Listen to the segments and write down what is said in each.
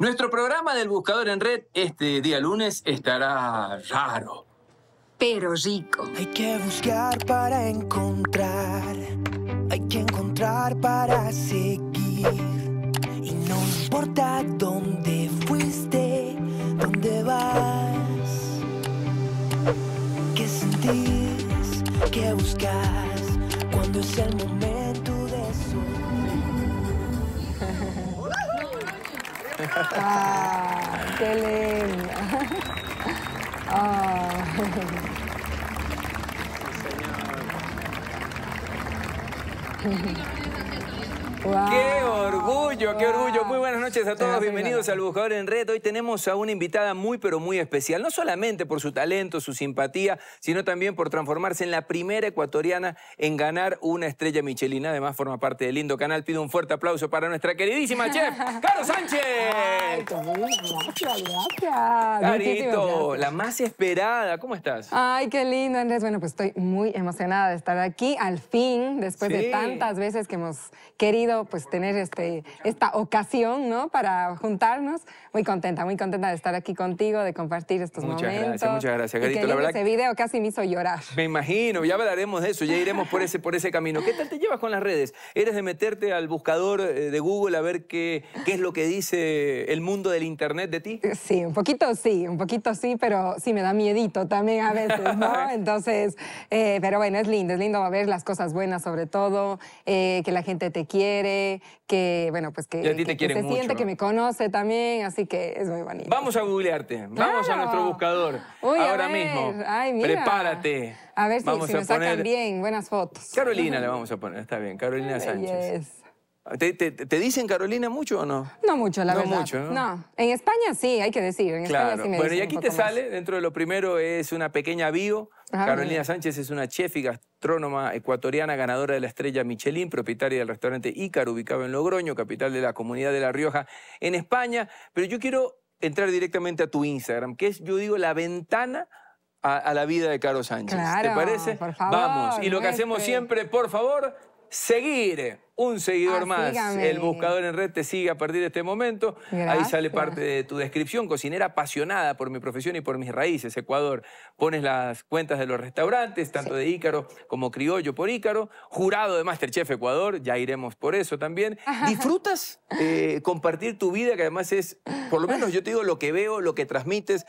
Nuestro programa del Buscador en Red este día lunes estará raro. Pero rico. Hay que buscar para encontrar. Hay que encontrar para seguir. Y no importa dónde fuiste, dónde vas. ¿Qué sentís? ¿Qué buscas? Cuando es el momento. Ah, qué lindo. Oh. Sí, señor. ¡Qué orgullo, qué orgullo! Muy buenas noches a todos, bienvenidos al Buscador en Red. Hoy tenemos a una invitada muy, pero muy especial, no solamente por su talento, su simpatía, sino también por transformarse en la primera ecuatoriana en ganar una estrella Michelin. Además, forma parte del lindo canal. Pido un fuerte aplauso para nuestra queridísima chef, Caro Sánchez. Ay, gracias, gracias. Carito, la más esperada. ¿Cómo estás? Ay, qué lindo, Andrés. Bueno, pues estoy muy emocionada de estar aquí, al fin, después de tantas veces que hemos querido pues tener este, esta ocasión, ¿no? Para juntarnos. Muy contenta, muy contenta de estar aquí contigo, de compartir estos muchas Gracias, muchas gracias, que La verdad ese video casi me hizo llorar. Me imagino, ya hablaremos de eso, ya iremos por ese, por ese camino. ¿Qué tal te llevas con las redes? ¿Eres de meterte al buscador eh, de Google a ver qué, qué es lo que dice el mundo del internet de ti? Sí, un poquito sí, un poquito sí, pero sí me da miedito también a veces, ¿no? Entonces, eh, pero bueno, es lindo, es lindo ver las cosas buenas sobre todo, eh, que la gente te quiere que, bueno, pues que, se siente, que me conoce también, así que es muy bonito. Vamos a googlearte, vamos a nuestro buscador ahora mismo. Prepárate. A ver si, vamos nos sacan bien, buenas fotos. Carolina le vamos a poner, está bien, Carolina Sánchez. ¿Te, dicen Carolina mucho o no? No mucho, la no Mucho, no en España sí, hay que decir. En España sí bueno, y aquí te sale, dentro de lo primero es una pequeña bio Carolina Sánchez es una chef y gastrónoma ecuatoriana, ganadora de la estrella Michelin, propietaria del restaurante Ícaro, ubicado en Logroño, capital de la comunidad de La Rioja, en España. Pero yo quiero entrar directamente a tu Instagram, que es, yo digo, la ventana a, la vida de Caro Sánchez. ¿Te parece? Vamos. Y lo que hacemos siempre, por favor, seguir. Un seguidor ah, más. El buscador en red te sigue a partir de este momento. Ahí sale parte de tu descripción. Cocinera apasionada por mi profesión y por mis raíces, Ecuador. Pones las cuentas de los restaurantes, tanto de Ícaro como Criollo por Ícaro. Jurado de Masterchef Ecuador, ya iremos por eso también. ¿Disfrutas eh, compartir tu vida, que además es, por lo menos yo te digo, lo que veo, lo que transmites?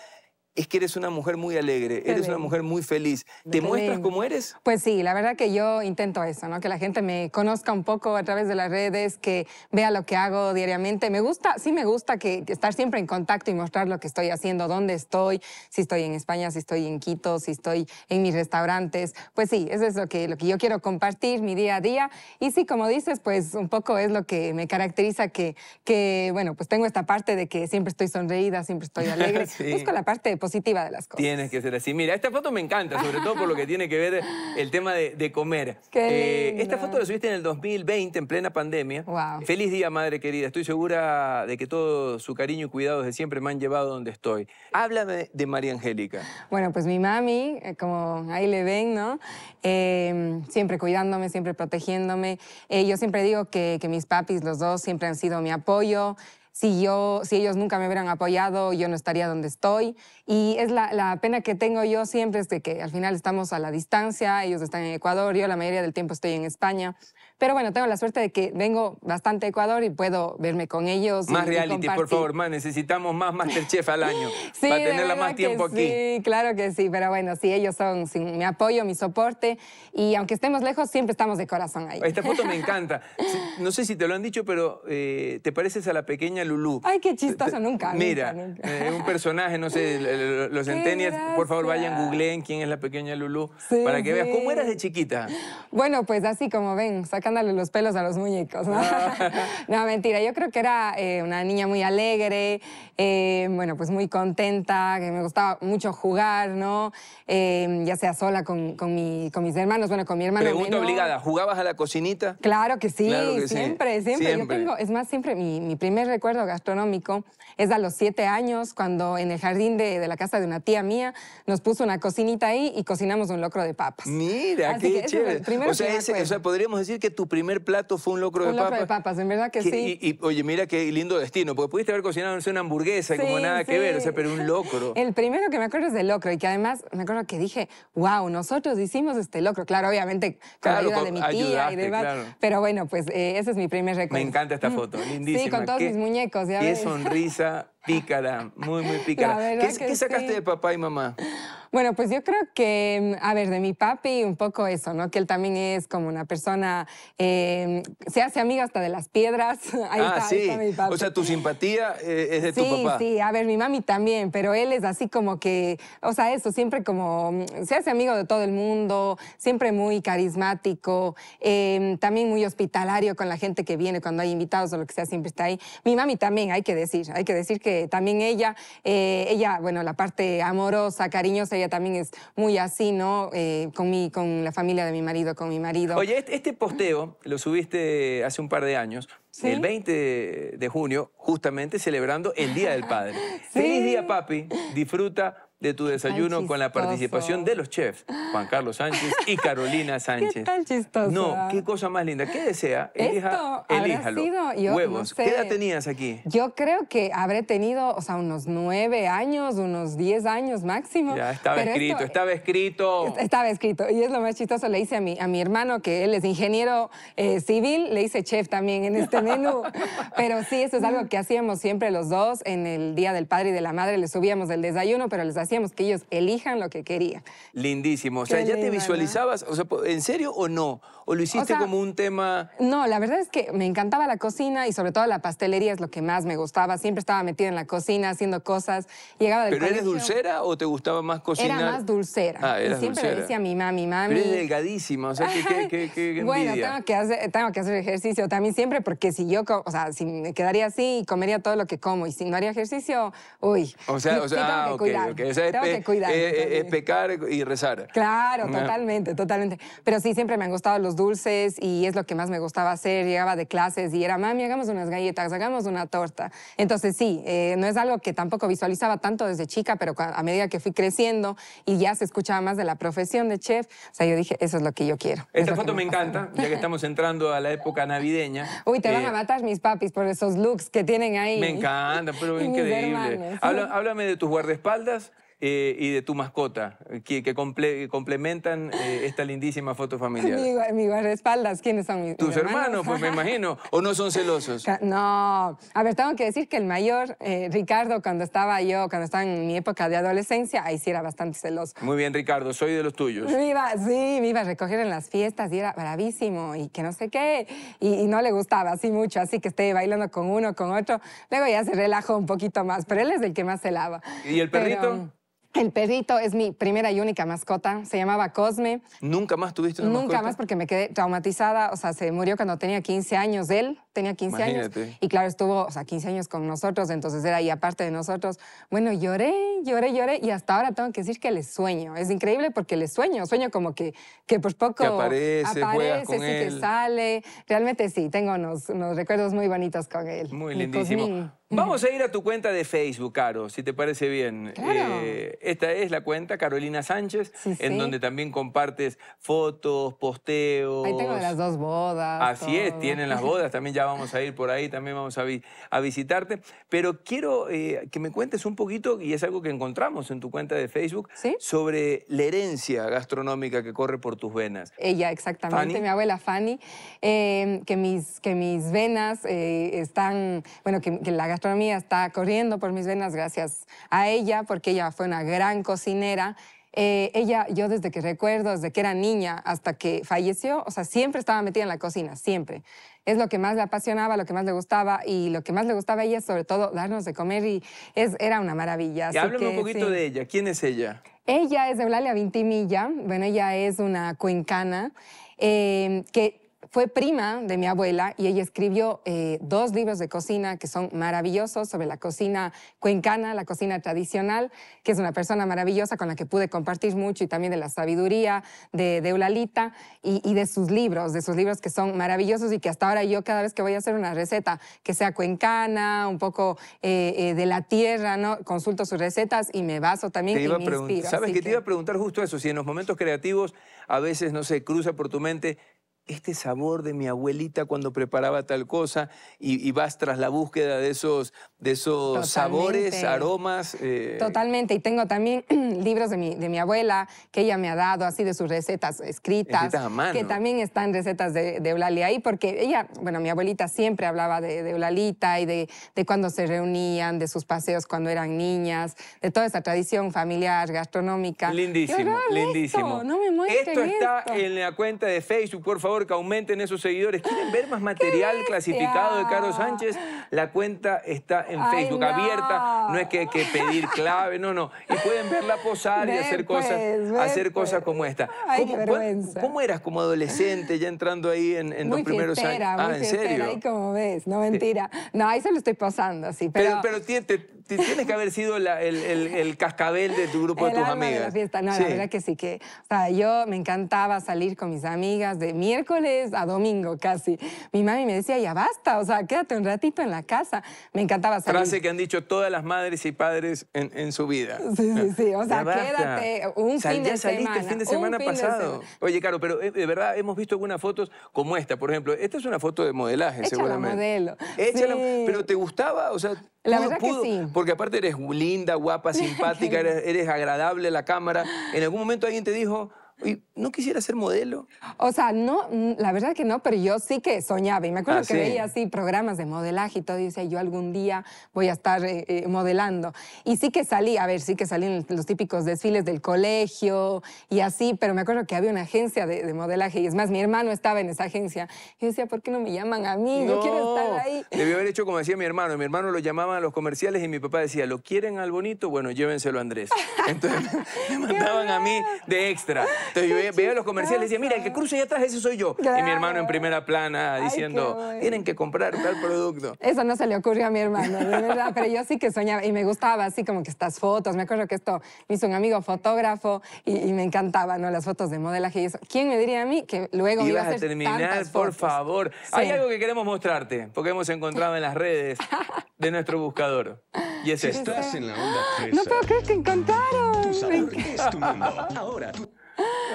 es que eres una mujer muy alegre, eres una mujer muy feliz. ¿Te muestras cómo eres? Pues sí, la verdad que yo intento eso, ¿no? Que la gente me conozca un poco a través de las redes, que vea lo que hago diariamente. Me gusta, sí me gusta que, estar siempre en contacto y mostrar lo que estoy haciendo, dónde estoy, si estoy en España, si estoy en Quito, si estoy en mis restaurantes. Pues sí, eso es lo que, lo que yo quiero compartir, mi día a día. Y sí, como dices, pues un poco es lo que me caracteriza, que, que bueno, pues tengo esta parte de que siempre estoy sonreída, siempre estoy alegre. Busco la parte positiva de las cosas. Tienes que ser así. Mira, esta foto me encanta, sobre todo por lo que tiene que ver el tema de, comer. Eh, esta foto la subiste en el 2020, en plena pandemia. Feliz día, madre querida. Estoy segura de que todo su cariño y cuidado de siempre me han llevado donde estoy. Háblame de María Angélica. Bueno, pues mi mami, eh, como ahí le ven, ¿no? Em, siempre cuidándome, siempre protegiéndome. Eh, yo siempre digo que, que mis papis, los dos, siempre han sido mi apoyo si, yo, si ellos nunca me hubieran apoyado, yo no estaría donde estoy. Y es la, la pena que tengo yo siempre, es de que al final estamos a la distancia, ellos están en Ecuador, yo la mayoría del tiempo estoy en España. Pero bueno, tengo la suerte de que vengo bastante a Ecuador y puedo verme con ellos. Más reality, por favor, más. Necesitamos más Masterchef al año sí, para tenerla más tiempo aquí. Sí, claro que sí. Pero bueno, sí, ellos son mi apoyo, mi soporte. Y aunque estemos lejos, siempre estamos de corazón ahí. Esta foto me encanta. No sé si te lo han dicho, pero eh, te pareces a la pequeña Lulu. Ay, qué chistoso, nunca. Mira, eh, un personaje, no sé, los centenias, por favor, vayan, googleen quién es la pequeña Lulu para que veas cómo eras de chiquita. Bueno, pues así como ven, saca los pelos a los muñecos, ¿no? Ah. no, mentira, yo creo que era eh, una niña muy alegre, eh, bueno, pues muy contenta, que me gustaba mucho jugar, ¿no? Eh, ya sea sola con, con, mis hermanos, bueno, con mi hermano. Pregunta obligada, ¿jugabas a la cocinita? Claro que sí, siempre, siempre, es más, siempre mi, mi, primer recuerdo gastronómico es a los siete años, cuando en el jardín de, de la casa de una tía mía nos puso una cocinita ahí y cocinamos un locro de papas. Mira, qué chévere. o, sea, ese, o sea, podríamos decir que tú tu primer plato fue un locro de papas. Un locro de papas, en verdad que, sí. Y, oye, mira qué lindo destino, porque pudiste haber cocinado una hamburguesa y como nada que ver, o sea, pero un locro. El primero que me acuerdo es de locro y que además me acuerdo que dije, wow, nosotros hicimos este locro. Claro, obviamente con la ayuda de mi tía y demás. Pero bueno, pues eh, ese es mi primer recuerdo. Me encanta esta mm. foto, lindísima. Sí, con todos mis muñecos. Ya qué sonrisa pícara, muy, muy pícara. ¿Qué, sacaste de papá y mamá? Bueno, pues yo creo que, a ver, de mi papi un poco eso, ¿no? Que él también es como una persona, eh, se hace amiga hasta de las piedras. ahí, ah, está, sí. O sea, tu simpatía eh, es de tu papá. Sí, sí, a ver, mi mami también, pero él es así como que, o sea, eso, siempre como, mm, se hace amigo de todo el mundo, siempre muy carismático, em, también muy hospitalario con la gente que viene, cuando hay invitados o lo que sea, siempre está ahí. Mi mami también, hay que decir, hay que decir que también ella, eh, ella, bueno, la parte amorosa, cariñosa, también es muy así, ¿no? Eh, con, mi, con la familia de mi marido, con mi marido. Oye, este, este posteo lo subiste hace un par de años, el 20 de junio, justamente celebrando el Día del Padre. Feliz día, papi. Disfruta de tu desayuno con la participación de los chefs, Juan Carlos Sánchez y Carolina Sánchez. tan chistoso. No, qué cosa más linda. ¿Qué desea? Elija, elíjalo. ¿Qué edad tenías aquí? Yo creo que habré tenido, o sea, unos nueve años, unos diez años máximo. Ya, estaba escrito, estaba escrito. Estaba escrito. Y es lo más chistoso, le hice a mi, a mi hermano, que él es ingeniero eh, civil, le hice chef también en este menú. Pero sí, eso es algo que hacíamos siempre los dos. En el Día del Padre y de la Madre les subíamos el desayuno, pero les hacíamos hacíamos que ellos elijan lo que querían. Lindísimo. O sea, ¿ya te visualizabas? O sea, ¿en serio o no? ¿O lo hiciste como un tema...? No, la verdad es que me encantaba la cocina y sobre todo la pastelería es lo que más me gustaba. Siempre estaba metida en la cocina haciendo cosas. Llegaba ¿Pero eres dulcera o te gustaba más cocinar? Era más dulcera. Ah, siempre decía a mi mami, mami... Pero eres delgadísima, o sea, ¿qué Bueno, tengo que, hacer, ejercicio también siempre porque si yo, o sea, si me quedaría así, y comería todo lo que como y si no haría ejercicio, uy. O sea, ah, o sea, tengo que cuidar. tengo eh, que eh, cuidar. Es, pecar y rezar. Claro, ah. totalmente, totalmente. Pero sí, siempre me han gustado los dulces y es lo que más me gustaba hacer. Llegaba de clases y era, mami, hagamos unas galletas, hagamos una torta. Entonces sí, eh, no es algo que tampoco visualizaba tanto desde chica, pero a medida que fui creciendo y ya se escuchaba más de la profesión de chef, o sea, yo dije, eso es lo que yo quiero. Esta foto me, encanta, ya que estamos entrando a la época navideña. Uy, te van eh, a matar mis papis por esos looks que tienen ahí. Me encanta, pero increíble. Háblame, háblame de tus guardaespaldas eh, y de tu mascota, eh, que, complementan eh, esta lindísima foto familiar. Mi, guardaespaldas, ¿quiénes son mis, Tus hermanos? pues me imagino. ¿O no son celosos? No. A ver, tengo que decir que el mayor, Ricardo, cuando estaba yo, cuando estaba en mi época de adolescencia, ahí sí era bastante celoso. Muy bien, Ricardo, soy de los tuyos. sí, me iba a recoger en las fiestas y era bravísimo y que no sé qué. Y, no le gustaba así mucho, así que esté bailando con uno, con otro. Luego ya se relajó un poquito más, pero él es el que más se lava. ¿Y el perrito? El perrito es mi primera y única mascota. Se llamaba Cosme. ¿Nunca más tuviste una Nunca más porque me quedé traumatizada. O sea, se murió cuando tenía 15 años. Él tenía 15 años. Y claro, estuvo, o sea, 15 años con nosotros. Entonces era ahí aparte de nosotros. Bueno, lloré, lloré, lloré. Y hasta ahora tengo que decir que le sueño. Es increíble porque le sueño. Sueño como que, que por poco aparece, aparece sale. Realmente sí, tengo unos, unos, recuerdos muy bonitos con él. Muy lindísimo. Vamos a ir a tu cuenta de Facebook, Caro, si te parece bien. Eh, esta es la cuenta Carolina Sánchez, en donde también compartes fotos, posteos. Ahí tengo las dos bodas. Así es, tienen las bodas, también ya vamos a ir por ahí, también vamos a, visitarte. Pero quiero eh, que me cuentes un poquito, y es algo que encontramos en tu cuenta de Facebook, sobre la herencia gastronómica que corre por tus venas. Ella, eh, exactamente, mi abuela Fanny, que, mis, que mis venas están, bueno, que, que la gastronomía gastronomía está corriendo por mis venas gracias a ella, porque ella fue una gran cocinera. Eh, ella, yo desde que recuerdo, desde que era niña hasta que falleció, o sea, siempre estaba metida en la cocina, siempre. Es lo que más le apasionaba, lo que más le gustaba y lo que más le gustaba a ella, sobre todo, darnos de comer y es, era una maravilla. Y un poquito de ella, ¿quién es ella? Ella es Eulalia Vintimilla, bueno, ella es una cuencana eh, que fue prima de mi abuela y ella escribió eh, dos libros de cocina que son maravillosos sobre la cocina cuencana, la cocina tradicional, que es una persona maravillosa con la que pude compartir mucho y también de la sabiduría de, de Eulalita y, de sus libros, de sus libros que son maravillosos y que hasta ahora yo cada vez que voy a hacer una receta que sea cuencana, un poco eh, eh, de la tierra, ¿no? consulto sus recetas y me baso también en y me inspiro. ¿Sabes que, te iba a preguntar justo eso? Si en los momentos creativos a veces, no se cruza por tu mente este sabor de mi abuelita cuando preparaba tal cosa y, vas tras la búsqueda de esos, de esos sabores, aromas. Eh. Totalmente, y tengo también libros de mi, abuela que ella me ha dado, así de sus recetas escritas, que también están recetas de, Eulalia ahí, porque ella, bueno, mi abuelita siempre hablaba de, de y de, cuando se reunían, de sus paseos cuando eran niñas, de toda esa tradición familiar, gastronómica. Lindísimo, lindísimo. Esto? No me esto está en la cuenta de Facebook, por favor que aumenten esos seguidores. ¿Quieren ver más material clasificado de Caro Sánchez? La cuenta está en Facebook abierta. No es que hay que pedir clave, no, no. Y pueden verla posar y hacer cosas, pues, hacer pues. cosas como esta. Ay, ¿Cómo, ¿Cómo, eras como adolescente ya entrando ahí en, los primeros años? Ah, ¿en serio? Ahí como ves, no mentira. No, ahí se lo estoy pasando, sí. Pero, pero, pero tienes que haber sido el, cascabel de tu grupo de tus amigas. la no, la verdad que sí, que o sea, yo me encantaba salir con mis amigas de miércoles a domingo casi. Mi mami me decía, ya basta, o sea, quédate un ratito en la casa. Me encantaba salir. Frase que han dicho todas las madres y padres en, su vida. Sí, sí, sí, o sea, quédate un fin de semana. saliste el fin de semana pasado. Oye, claro, pero eh, de verdad hemos visto algunas fotos como esta, por ejemplo. Esta es una foto de modelaje, Échala seguramente. modelo. Échala, Pero ¿te gustaba? O sea, la verdad que sí. Porque aparte eres linda, guapa, simpática, eres, agradable a la cámara. En algún momento alguien te dijo, ¿no quisiera ser modelo? O sea, no, la verdad que no, pero yo sí que soñaba. Y me acuerdo ah, que veía así programas de modelaje y todo. Y decía, yo algún día voy a estar eh, eh, modelando. Y sí que salí, a ver, sí que salí en los típicos desfiles del colegio y así. Pero me acuerdo que había una agencia de, modelaje. Y es más, mi hermano estaba en esa agencia. Y yo decía, ¿por qué no me llaman a mí? yo quiero estar ahí. Debió haber hecho como decía mi hermano. Mi hermano lo llamaba a los comerciales y mi papá decía, ¿lo quieren al bonito? Bueno, llévenselo a Andrés. Entonces me mandaban a mí de extra yo veía los comerciales y decía, mira, el que cruce ya atrás, ese soy yo. Y mi hermano en primera plana diciendo, tienen que comprar tal producto. Eso no se le ocurrió a mi hermano, de verdad. Pero yo sí que soñaba y me gustaba así como que estas fotos. Me acuerdo que esto me hizo un amigo fotógrafo y, me encantaba, ¿no? Las fotos de modelaje y eso. ¿Quién me diría a mí que luego ibas iba a, a terminar, por favor? Hay algo que queremos mostrarte, porque hemos encontrado en las redes de nuestro buscador. Y es esto. Estás en la onda No puedo creer que encontraron. Tu es tu mundo. Ahora tú.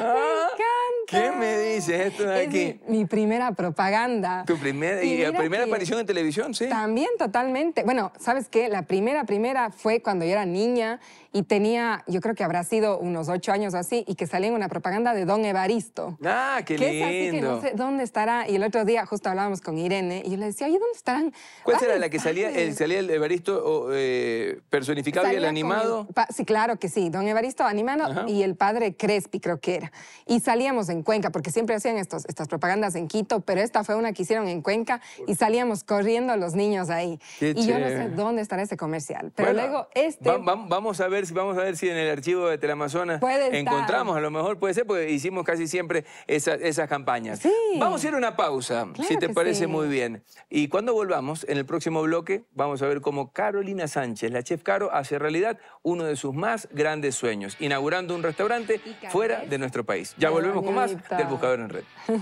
Ah, encanta! ¿Qué me dices? Esto de aquí. Mi, primera propaganda. Tu primera y la eh, primera aparición en televisión, sí. También, totalmente. Bueno, ¿sabes qué? La primera, primera fue cuando yo era niña y tenía, yo creo que habrá sido unos ocho años así, y que salía en una propaganda de Don Evaristo. Ah, qué lindo. Es que no sé dónde estará. Y el otro día justo hablábamos con Irene y yo le decía, oye, ¿dónde estarán? ¿Cuál era la que salía? El, salía el Evaristo eh, personificado y el animado? sí, claro que sí. Don Evaristo animado y el padre Crespi, creo que era. Y salíamos en Cuenca, porque siempre hacían estos, estas propagandas en Quito, pero esta fue una que hicieron en Cuenca y salíamos corriendo los niños ahí. Qué y yo no sé dónde estará ese comercial. Pero luego este... vamos a ver vamos a ver si en el archivo de Telamazona encontramos, a lo mejor puede ser, porque hicimos casi siempre esas campañas. Vamos a ir a una pausa, si te parece muy bien. Y cuando volvamos, en el próximo bloque, vamos a ver cómo Carolina Sánchez, la chef Caro, hace realidad uno de sus más grandes sueños, inaugurando un restaurante fuera de nuestro país. Ya volvemos con más del Buscador en Red.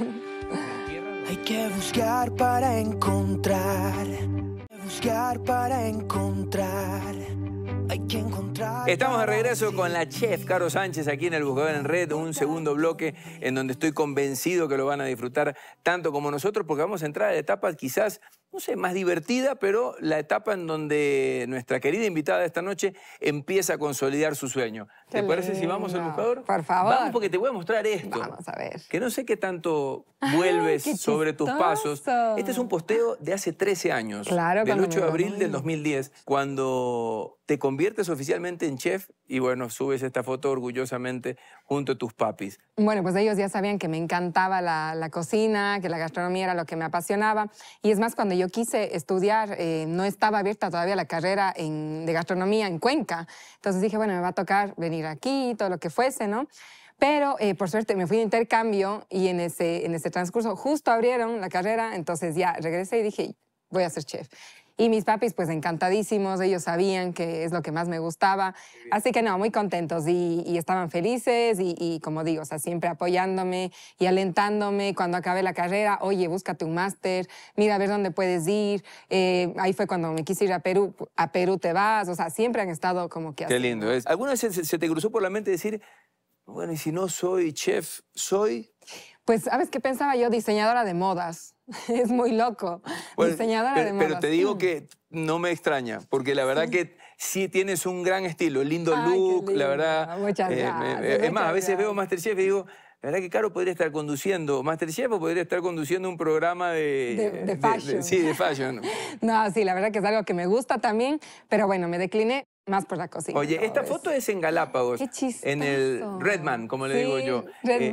Hay que buscar para encontrar, buscar para encontrar. Estamos de regreso con la chef Caro Sánchez aquí en el Buscador en Red, un segundo bloque en donde estoy convencido que lo van a disfrutar tanto como nosotros porque vamos a entrar a etapas quizás no sé, más divertida, pero la etapa en donde nuestra querida invitada de esta noche empieza a consolidar su sueño. ¿Te parece si vamos al buscador? Por favor. Vamos porque te voy a mostrar esto. Vamos a ver. Que no sé qué tanto vuelves sobre tus pasos. Este es un posteo de hace 13 años. Claro. Del 8 de abril del 2010, cuando te conviertes oficialmente en chef y bueno, subes esta foto orgullosamente junto a tus papis. Bueno, pues ellos ya sabían que me encantaba la, la cocina, que la gastronomía era lo que me apasionaba. Y es más, cuando yo quise estudiar, eh, no estaba abierta todavía la carrera de gastronomía en Cuenca. Entonces dije, bueno, me va a tocar venir aquí, todo lo que fuese, ¿no? Pero eh, por suerte me fui de intercambio y en ese, en ese transcurso justo abrieron la carrera, entonces ya regresé y dije, voy a ser chef. Y mis papis, pues encantadísimos, ellos sabían que es lo que más me gustaba. Así que no, muy contentos y, estaban felices y, como digo, o sea, siempre apoyándome y alentándome cuando acabé la carrera, oye, búscate un máster, mira a ver dónde puedes ir. Eh, ahí fue cuando me quise ir a Perú, a Perú te vas, o sea, siempre han estado como que... Qué lindo es. ¿Alguna vez se, se te cruzó por la mente decir, bueno, y si no soy chef, soy... Pues, ¿sabes qué pensaba yo? Diseñadora de modas. es muy loco. Pues, pero, de Pero te digo que no me extraña, porque la verdad que sí tienes un gran estilo, lindo look, la verdad. Eh, eh, es más, a veces veo Masterchef y digo, la verdad que Caro podría estar conduciendo Masterchef o podría estar conduciendo un programa de... De, fashion. sí, de fashion. no, sí, la verdad que es algo que me gusta también, pero bueno, me decliné más por la cocina. Oye, esta foto es en Galápagos. Qué chiste En el Redman, como le digo yo. Eh, Red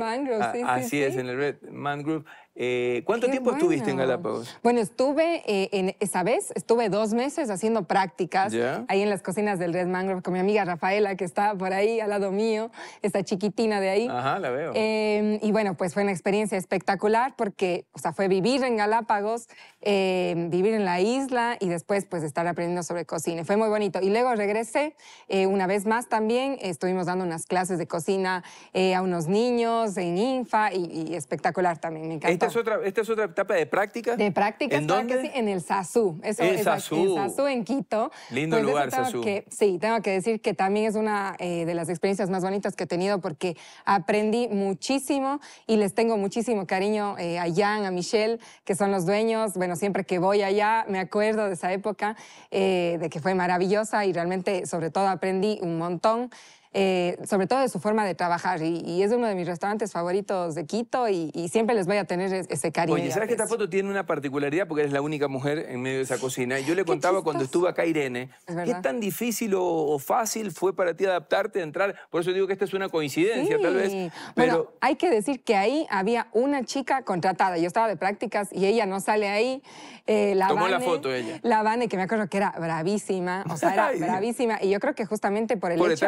sí, Así es, en el Red Group eh, ¿Cuánto tiempo estuviste en Galápagos? Bueno, estuve eh, en esa vez, estuve dos meses haciendo prácticas ahí en las cocinas del Red Mangrove con mi amiga Rafaela, que está por ahí al lado mío, esta chiquitina de ahí. Ajá, la veo. Em, y bueno, pues fue una experiencia espectacular porque, o sea, fue vivir en Galápagos, em, vivir en la isla y después pues estar aprendiendo sobre cocina. Fue muy bonito. Y luego regresé eh, una vez más también, estuvimos dando unas clases de cocina a unos niños en Infa y, espectacular también, me encantó esta es, otra, etapa de práctica. De práctica, ¿En en el SASU. Eso, el SASU. En Quito. Lindo pues lugar, Sasu. sí, tengo que decir que también es una eh, de las experiencias más bonitas que he tenido porque aprendí muchísimo y les tengo muchísimo cariño eh, a Jan, a Michelle, que son los dueños. Bueno, siempre que voy allá me acuerdo de esa época, eh, de que fue maravillosa y realmente, sobre todo, aprendí un montón. Eh, sobre todo de su forma de trabajar. Y, es uno de mis restaurantes favoritos de Quito y, siempre les voy a tener ese cariño. Oye, ¿sabes que esta foto tiene una particularidad? Porque eres la única mujer en medio de esa cocina. yo le contaba cuando estuve acá, Irene, ¿qué tan difícil o, fácil fue para ti adaptarte, entrar? Por eso digo que esta es una coincidencia, tal vez. Pero... hay que decir que ahí había una chica contratada. Yo estaba de prácticas y ella no sale ahí. Eh, la Tomó la foto ella. La Vane, que me acuerdo que era bravísima, o sea, era bravísima. Y yo creo que justamente por el por hecho...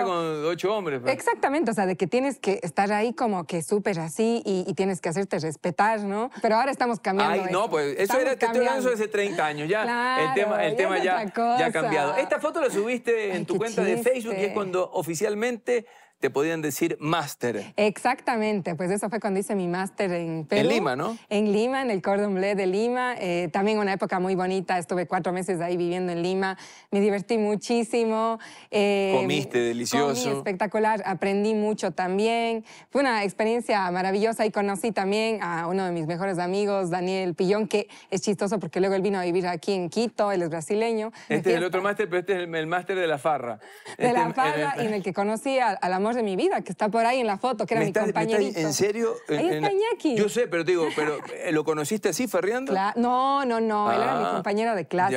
Pues. Exactamente, o sea, de que tienes que estar ahí como que súper así y, tienes que hacerte respetar, ¿no? Pero ahora estamos cambiando. Ay, no, pues eso era, te hace 30 años, ya el tema, el tema ya, ya, ha cambiado. Esta foto la subiste en tu cuenta de Facebook y es cuando oficialmente te podían decir máster. Exactamente, pues eso fue cuando hice mi máster en Perú. En Lima, ¿no? En Lima, en el Cordon Bleu de Lima. Eh, también una época muy bonita, estuve cuatro meses ahí viviendo en Lima. Me divertí muchísimo. Eh, Comiste delicioso. Comí espectacular, aprendí mucho también. Fue una experiencia maravillosa y conocí también a uno de mis mejores amigos, Daniel Pillón, que es chistoso porque luego él vino a vivir aquí en Quito, él es brasileño. Este es el otro máster, pero este es el, máster de la farra. De la este farra, y en el que conocí al amor de mi vida, que está por ahí en la foto, que era mi ¿En serio? en, está Yo sé, pero digo, pero eh, ¿lo conociste así, Ferriando? no, no, no. él era mi ah. compañero de clase.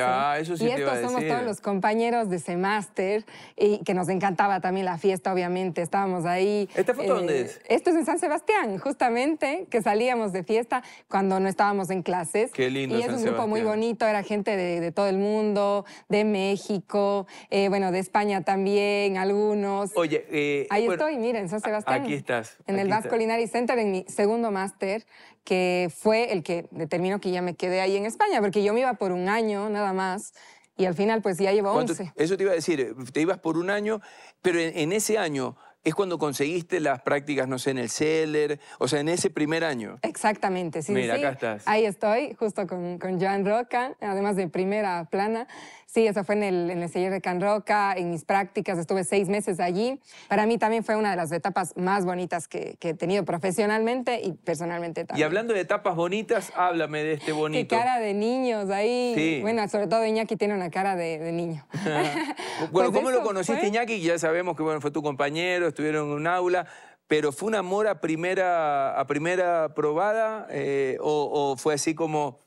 Y estos somos todos los compañeros de Semaster, y que nos encantaba también la fiesta, obviamente. Estábamos ahí. ¿Esta foto dónde eh, es? Esto es en San Sebastián, justamente, que salíamos de fiesta cuando no estábamos en clases. Qué lindo. Y es un grupo muy bonito, era gente de, todo el mundo, de México, eh, bueno, de España también, algunos. Oye, hay ahí Aquí estoy, miren, Sebastián. Aquí estás. En el Vasco Culinary Center, en mi segundo máster, que fue el que determinó que ya me quedé ahí en España, porque yo me iba por un año nada más. Y al final, pues ya llevo 11. Eso te iba a decir, te ibas por un año, pero en, ese año, es cuando conseguiste las prácticas, no sé, en el Seller, o sea, en ese primer año. Exactamente, sí. Mira, sí. acá estás. Ahí estoy, justo con, con Joan Roca, además de primera plana. Sí, eso fue en el, en taller de Can Roca, en mis prácticas, estuve seis meses allí. Para mí también fue una de las etapas más bonitas que, he tenido profesionalmente y personalmente también. Y hablando de etapas bonitas, háblame de este bonito. Qué cara de niños ahí. Sí. Bueno, sobre todo Iñaki tiene una cara de, niño. bueno, pues ¿cómo lo conociste Iñaki? Ya sabemos que bueno, fue tu compañero, estuvieron en un aula pero fue un amor a primera, a primera probada eh, o, o, fue así como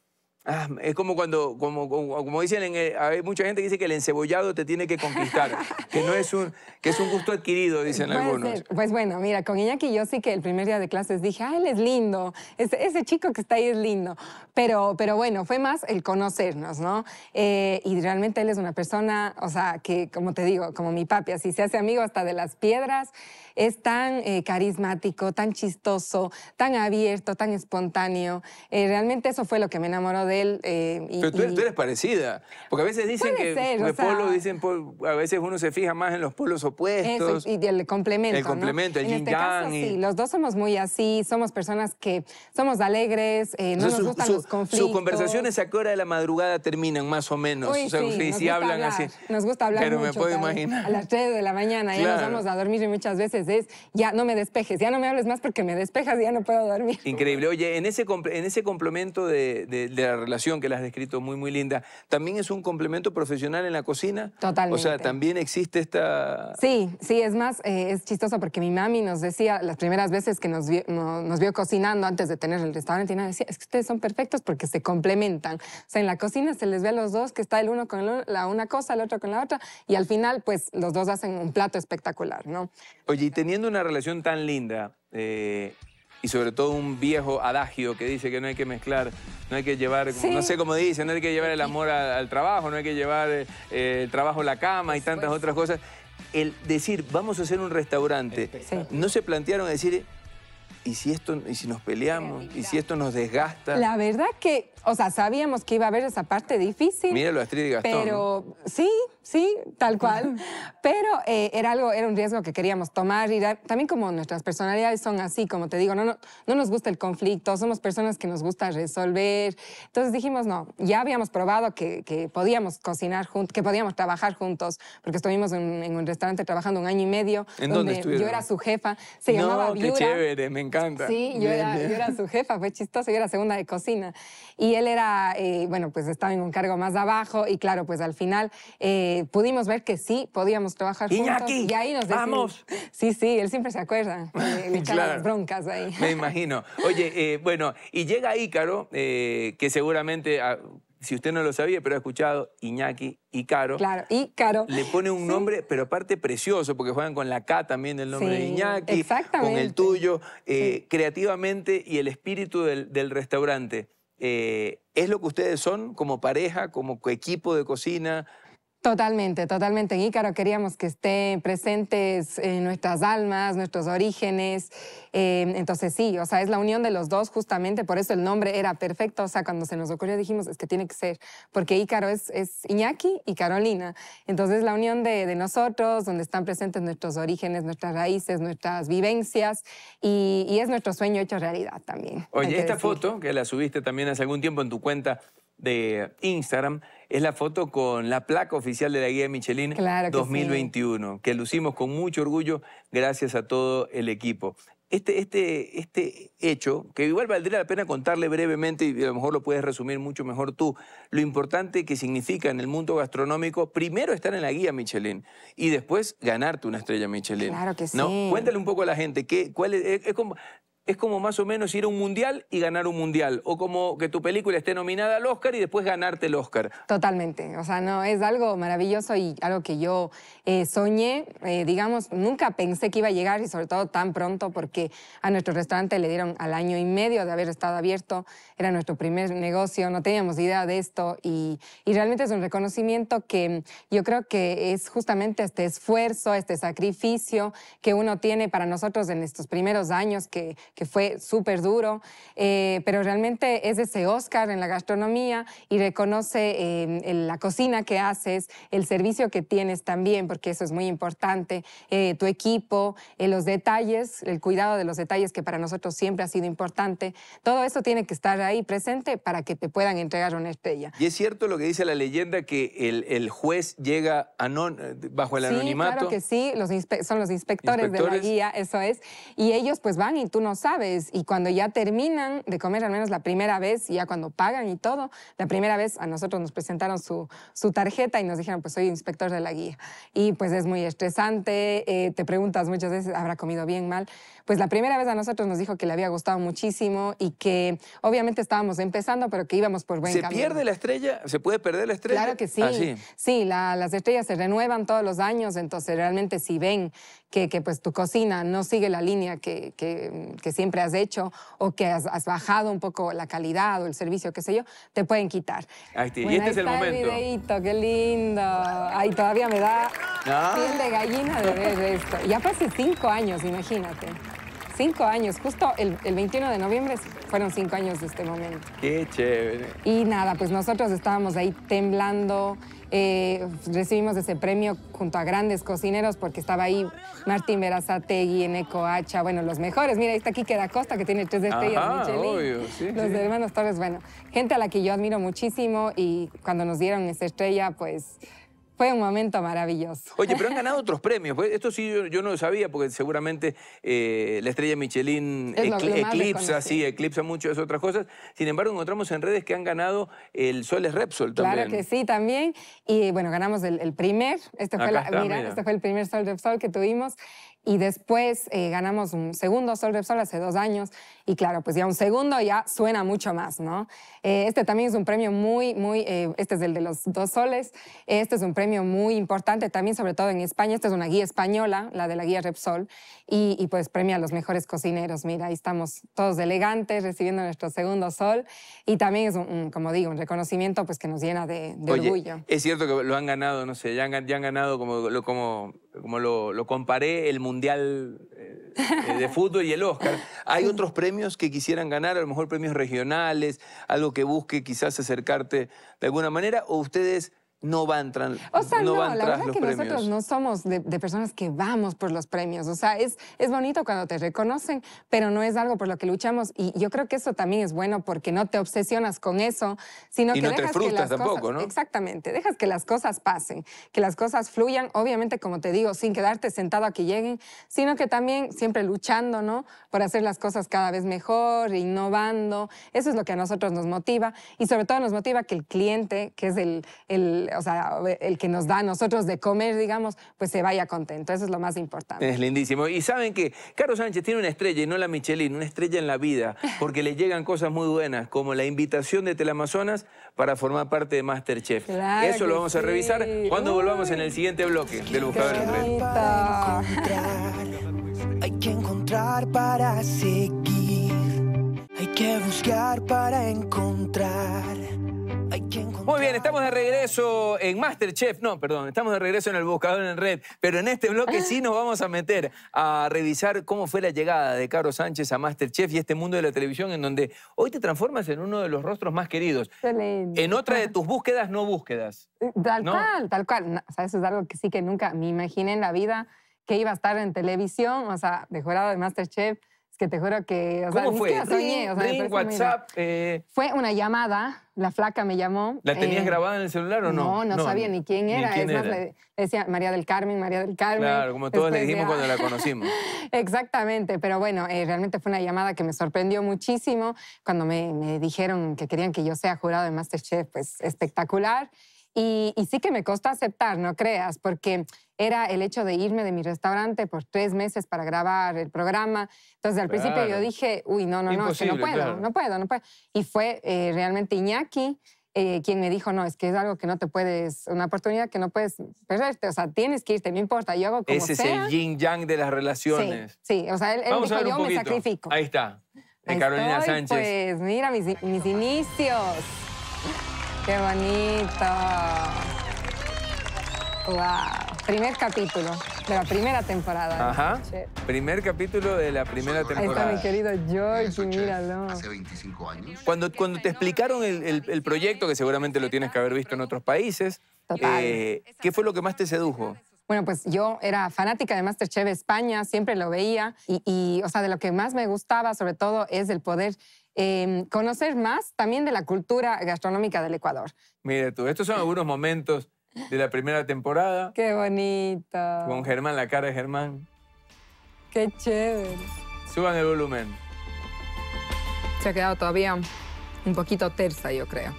Ah, es como cuando, como, como, dicen, hay mucha gente que dice que el encebollado te tiene que conquistar, que no es un, que es un gusto adquirido, dicen algunos. Pues bueno, mira, con Iñaki yo sí que el primer día de clases dije, ah, él es lindo, ese, ese chico que está ahí es lindo. Pero, pero bueno, fue más el conocernos, ¿no? Eh, y realmente él es una persona, o sea, que como te digo, como mi papi, así se hace amigo hasta de las piedras es tan eh, carismático, tan chistoso, tan abierto, tan espontáneo. Eh, realmente eso fue lo que me enamoró de él. Eh, Pero tú, eres parecida, porque a veces dicen que a veces uno se fija más en los polos opuestos. y, el complemento. El complemento, el este sí, los dos somos muy así, somos personas que somos alegres, no nos gustan los conflictos. Sus conversaciones a qué hora de la madrugada terminan más o menos. si, hablan así. Nos gusta hablar. Pero me puedo imaginar. A las 3 de la mañana nos vamos a dormir y muchas veces es ya no me despejes, ya no me hables más porque me despejas y ya no puedo dormir. Increíble. Oye, en ese, en ese complemento de, la relación que la has descrito muy, muy linda, ¿también es un complemento profesional en la cocina? Totalmente. O sea, también existe esta... Sí, sí, es más, eh, es chistoso porque mi mami nos decía las primeras veces que nos, nos vio cocinando antes de tener el restaurante, y nos decía, es que ustedes son perfectos porque se complementan. O sea, en la cocina se les ve a los dos que está el uno con la una cosa, el otro con la otra, y al final, pues, los dos hacen un plato espectacular, ¿no? Oye, teniendo una relación tan linda, eh, y sobre todo un viejo adagio que dice que no hay que mezclar, no hay que llevar, no sé cómo dice, no hay que llevar el amor al, trabajo, no hay que llevar eh, el trabajo a la cama y tantas otras cosas. El decir, vamos a hacer un restaurante, no se plantearon a decir, ¿y si esto, y si nos peleamos? ¿Y si esto nos desgasta? La verdad que o sea, sabíamos que iba a haber esa parte difícil. Pero sí, sí, tal cual. pero eh, era algo, era un riesgo que queríamos tomar. Y también como nuestras personalidades son así, como te digo, no, no, nos gusta el conflicto, somos personas que nos gusta resolver. Entonces dijimos, no, ya habíamos probado que, que podíamos cocinar juntos, que podíamos trabajar juntos, porque estuvimos en, un restaurante trabajando un año y medio. ¿En donde Yo era su jefa, se llamaba Viura. qué chévere, me encanta. Sí, yo, era, yo era su jefa, fue chistoso, yo era segunda de cocina. Y y él era, eh, bueno, pues estaba en un cargo más abajo y claro, pues al final eh, pudimos ver que sí, podíamos trabajar Iñaki, Y ahí nos decimos, ¡Vamos! Sí, sí, él siempre se acuerda. Le echaba las broncas ahí. Me imagino. Oye, eh, bueno, y llega Ícaro, que seguramente... Ah, si usted no lo sabía, pero ha escuchado Iñaki y Claro, y Le pone un nombre, pero aparte precioso, porque juegan con la K también del nombre de Iñaki, con el tuyo, creativamente y el espíritu del restaurante. Eh, es lo que ustedes son como pareja, como equipo de cocina, Totalmente, totalmente. En Ícaro queríamos que estén presentes eh, nuestras almas, nuestros orígenes. Eh, entonces sí, o sea, es la unión de los dos justamente, por eso el nombre era perfecto. O sea, cuando se nos ocurrió dijimos, es que tiene que ser, porque Ícaro es, Iñaki y Carolina. Entonces la unión de, nosotros, donde están presentes nuestros orígenes, nuestras raíces, nuestras vivencias, y, es nuestro sueño hecho realidad también. Oye, esta foto que la subiste también hace algún tiempo en tu cuenta de Instagram, es la foto con la placa oficial de la Guía Michelin 2021, que lucimos con mucho orgullo gracias a todo el equipo. Este, este, este hecho, que igual valdría la pena contarle brevemente y a lo mejor lo puedes resumir mucho mejor tú, lo importante que significa en el mundo gastronómico primero estar en la guía Michelin y después ganarte una estrella Michelin. Claro que sí. Cuéntale un poco a la gente, cuál es como, es como más o menos ir a un mundial y ganar un mundial, o como que tu película esté nominada al Oscar y después ganarte el Oscar. Totalmente, o sea, no, es algo maravilloso y algo que yo eh, soñé, eh, digamos, nunca pensé que iba a llegar y sobre todo tan pronto porque a nuestro restaurante le dieron al año y medio de haber estado abierto, era nuestro primer negocio, no teníamos idea de esto y, y realmente es un reconocimiento que yo creo que es justamente este esfuerzo, este sacrificio que uno tiene para nosotros en estos primeros años que que fue súper duro, eh, pero realmente es ese Oscar en la gastronomía y reconoce eh, la cocina que haces, el servicio que tienes también, porque eso es muy importante, eh, tu equipo, los detalles, el cuidado de los detalles que para nosotros siempre ha sido importante. Todo eso tiene que estar ahí presente para que te puedan entregar una estrella. Y es cierto lo que dice la leyenda que el, juez llega anon, bajo el sí, anonimato. Claro que sí, los son los inspectores, de la guía, eso es, y ellos pues van y tú no sabes. Y cuando ya terminan de comer, al menos la primera vez, y ya cuando pagan y todo, la primera vez a nosotros nos presentaron su, tarjeta y nos dijeron, pues soy inspector de la guía. Y pues es muy estresante, eh, te preguntas muchas veces, ¿habrá comido bien, mal? Pues la primera vez a nosotros nos dijo que le había gustado muchísimo y que obviamente estábamos empezando, pero que íbamos por buen camino. ¿Se pierde la estrella? ¿Se puede perder la estrella? Claro que sí. Ah, sí, las estrellas se renuevan todos los años, entonces realmente si ven que, pues tu cocina no sigue la línea que, que, siempre has hecho o que has, bajado un poco la calidad o el servicio, qué sé yo, te pueden quitar. y este es el momento. El qué lindo. Ay, todavía me da piel de gallina de ver esto. Ya pasé cinco años, imagínate cinco años, justo el, el, 21 de noviembre fueron cinco años de este momento. Qué chévere. Y nada, pues nosotros estábamos ahí temblando, eh, recibimos ese premio junto a grandes cocineros porque estaba ahí Martín Verazategui, Eneco Hacha, bueno, los mejores. Mira, está aquí Queda Costa que tiene tres estrellas los hermanos Torres, bueno, gente a la que yo admiro muchísimo y cuando nos dieron esa estrella, pues fue un momento maravilloso. Oye, pero han ganado otros premios. Pues, esto sí yo, no lo sabía, porque seguramente eh, la estrella Michelin eclipsa, sí, eclipsa muchas otras cosas. Sin embargo, encontramos en redes que han ganado el Soles Repsol también. Claro que sí, también. Y bueno, ganamos el, primer. Este fue, este fue el primer Sol Repsol que tuvimos y después eh, ganamos un segundo Sol Repsol hace dos años y claro, pues ya un segundo ya suena mucho más, ¿no? Eh, este también es un premio muy, muy, eh, este es el de los dos soles, este es un premio muy importante también sobre todo en España, esta es una guía española, la de la guía Repsol, y, pues premia a los mejores cocineros. Mira, ahí estamos todos elegantes recibiendo nuestro segundo sol y también es, un, como digo, un reconocimiento pues que nos llena de, orgullo. Es cierto que lo han ganado, no sé, ya han, ganado como, lo, como, como lo, comparé el Mundial eh, eh, de Fútbol y el Oscar. ¿Hay otros premios que quisieran ganar, a lo mejor premios regionales, algo que busque quizás acercarte de alguna manera o ustedes no va a entrar. O sea, no, la verdad que nosotros no somos de, personas que vamos por los premios. O sea, es, es bonito cuando te reconocen, pero no es algo por lo que luchamos. Y yo creo que eso también es bueno porque no te obsesionas con eso, sino que dejas que las cosas, ¿no? Exactamente, dejas que las cosas pasen, que las cosas fluyan, obviamente, como te digo, sin quedarte sentado a que lleguen, sino que también siempre luchando, ¿no? Por hacer las cosas cada vez mejor, innovando. Eso es lo que a nosotros nos motiva y sobre todo nos motiva que el cliente, que es el o sea, el que nos da a nosotros de comer, digamos, pues se vaya contento. Eso es lo más importante. Es lindísimo. Y saben que Carlos Sánchez tiene una estrella, y no la Michelin, una estrella en la vida, porque le llegan cosas muy buenas, como la invitación de Telamazonas para formar parte de Masterchef. Eso lo vamos a revisar cuando volvamos en el siguiente bloque de Buscador Hay que encontrar para seguir. Hay que buscar para encontrar. Hay que muy bien, estamos de regreso en Masterchef. No, perdón, estamos de regreso en el Buscador en Red. Pero en este bloque sí nos vamos a meter a revisar cómo fue la llegada de Caro Sánchez a Masterchef y este mundo de la televisión en donde hoy te transformas en uno de los rostros más queridos. En otra de tus búsquedas, no búsquedas. Eh, tal cual, tal cual. eso es algo que sí que nunca me imaginé en la vida que iba a estar en televisión, o sea, de jurado de Masterchef que te juro que. ¿Cómo fue? WhatsApp. Eh. Fue una llamada, la flaca me llamó. ¿La tenías eh, grabada en el celular o no? No, no, sabía ni quién era. es más, decía María del Carmen, María del Carmen. Claro, como todos le este, dijimos cuando la conocimos. Exactamente, pero bueno, eh, realmente fue una llamada que me sorprendió muchísimo. Cuando me, me dijeron que querían que yo sea jurado de Masterchef, pues espectacular. Y, sí que me costó aceptar, no creas, porque era el hecho de irme de mi restaurante por tres meses para grabar el programa. Entonces al principio yo dije, uy, no, no, no, que no puedo, no puedo, no puedo. Y fue eh, realmente Iñaki. Eh, quien me dijo, no, es que es algo que no te puedes, una oportunidad que no puedes perderte, o sea, tienes que irte, no importa, yo hago como Ese es el yin-yang de las relaciones. Sí, sí o sea, él, dijo, yo me sacrifico. Ahí está, de Carolina Sánchez. Pues mira mis, mis inicios. Qué bonito. Wow. Primer capítulo de la primera temporada. Ajá. Primer capítulo de la primera temporada. Ahí está mi querido George, míralo. Hace 25 años. Cuando, cuando te explicaron el, proyecto, que seguramente lo tienes que haber visto en otros países, eh, ¿qué fue lo que más te sedujo? Bueno, pues yo era fanática de Masterchef España, siempre lo veía y, y, o sea, de lo que más me gustaba sobre todo es el poder Em, conocer más también de la cultura gastronómica del Ecuador. Mire tú, estos son algunos momentos de la primera temporada. Qué bonito. Con Germán, la cara de Germán. Qué chévere. Suban el volumen. Se ha quedado todavía un poquito tersa, yo creo.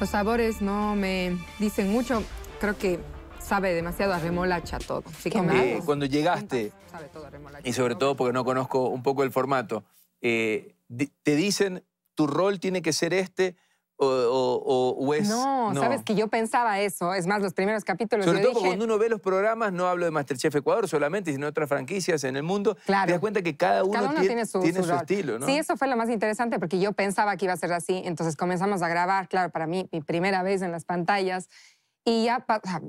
Los sabores no me dicen mucho. Creo que sabe demasiado a remolacha todo. Fíjate. cuando llegaste, sabe todo a remolacha, y sobre todo porque no conozco un poco el formato, eh, te dicen, tu rol tiene que ser este, o, o, es, no, sabes que yo pensaba eso. Es más, los primeros capítulos. Sobre todo cuando uno ve los programas, no hablo de Masterchef Ecuador solamente, sino de otras franquicias en el mundo. Te das cuenta que cada uno, tiene, su, estilo, Sí, eso fue lo más interesante porque yo pensaba que iba a ser así. Entonces comenzamos a grabar, claro, para mí, mi primera vez en las pantallas. Y ya,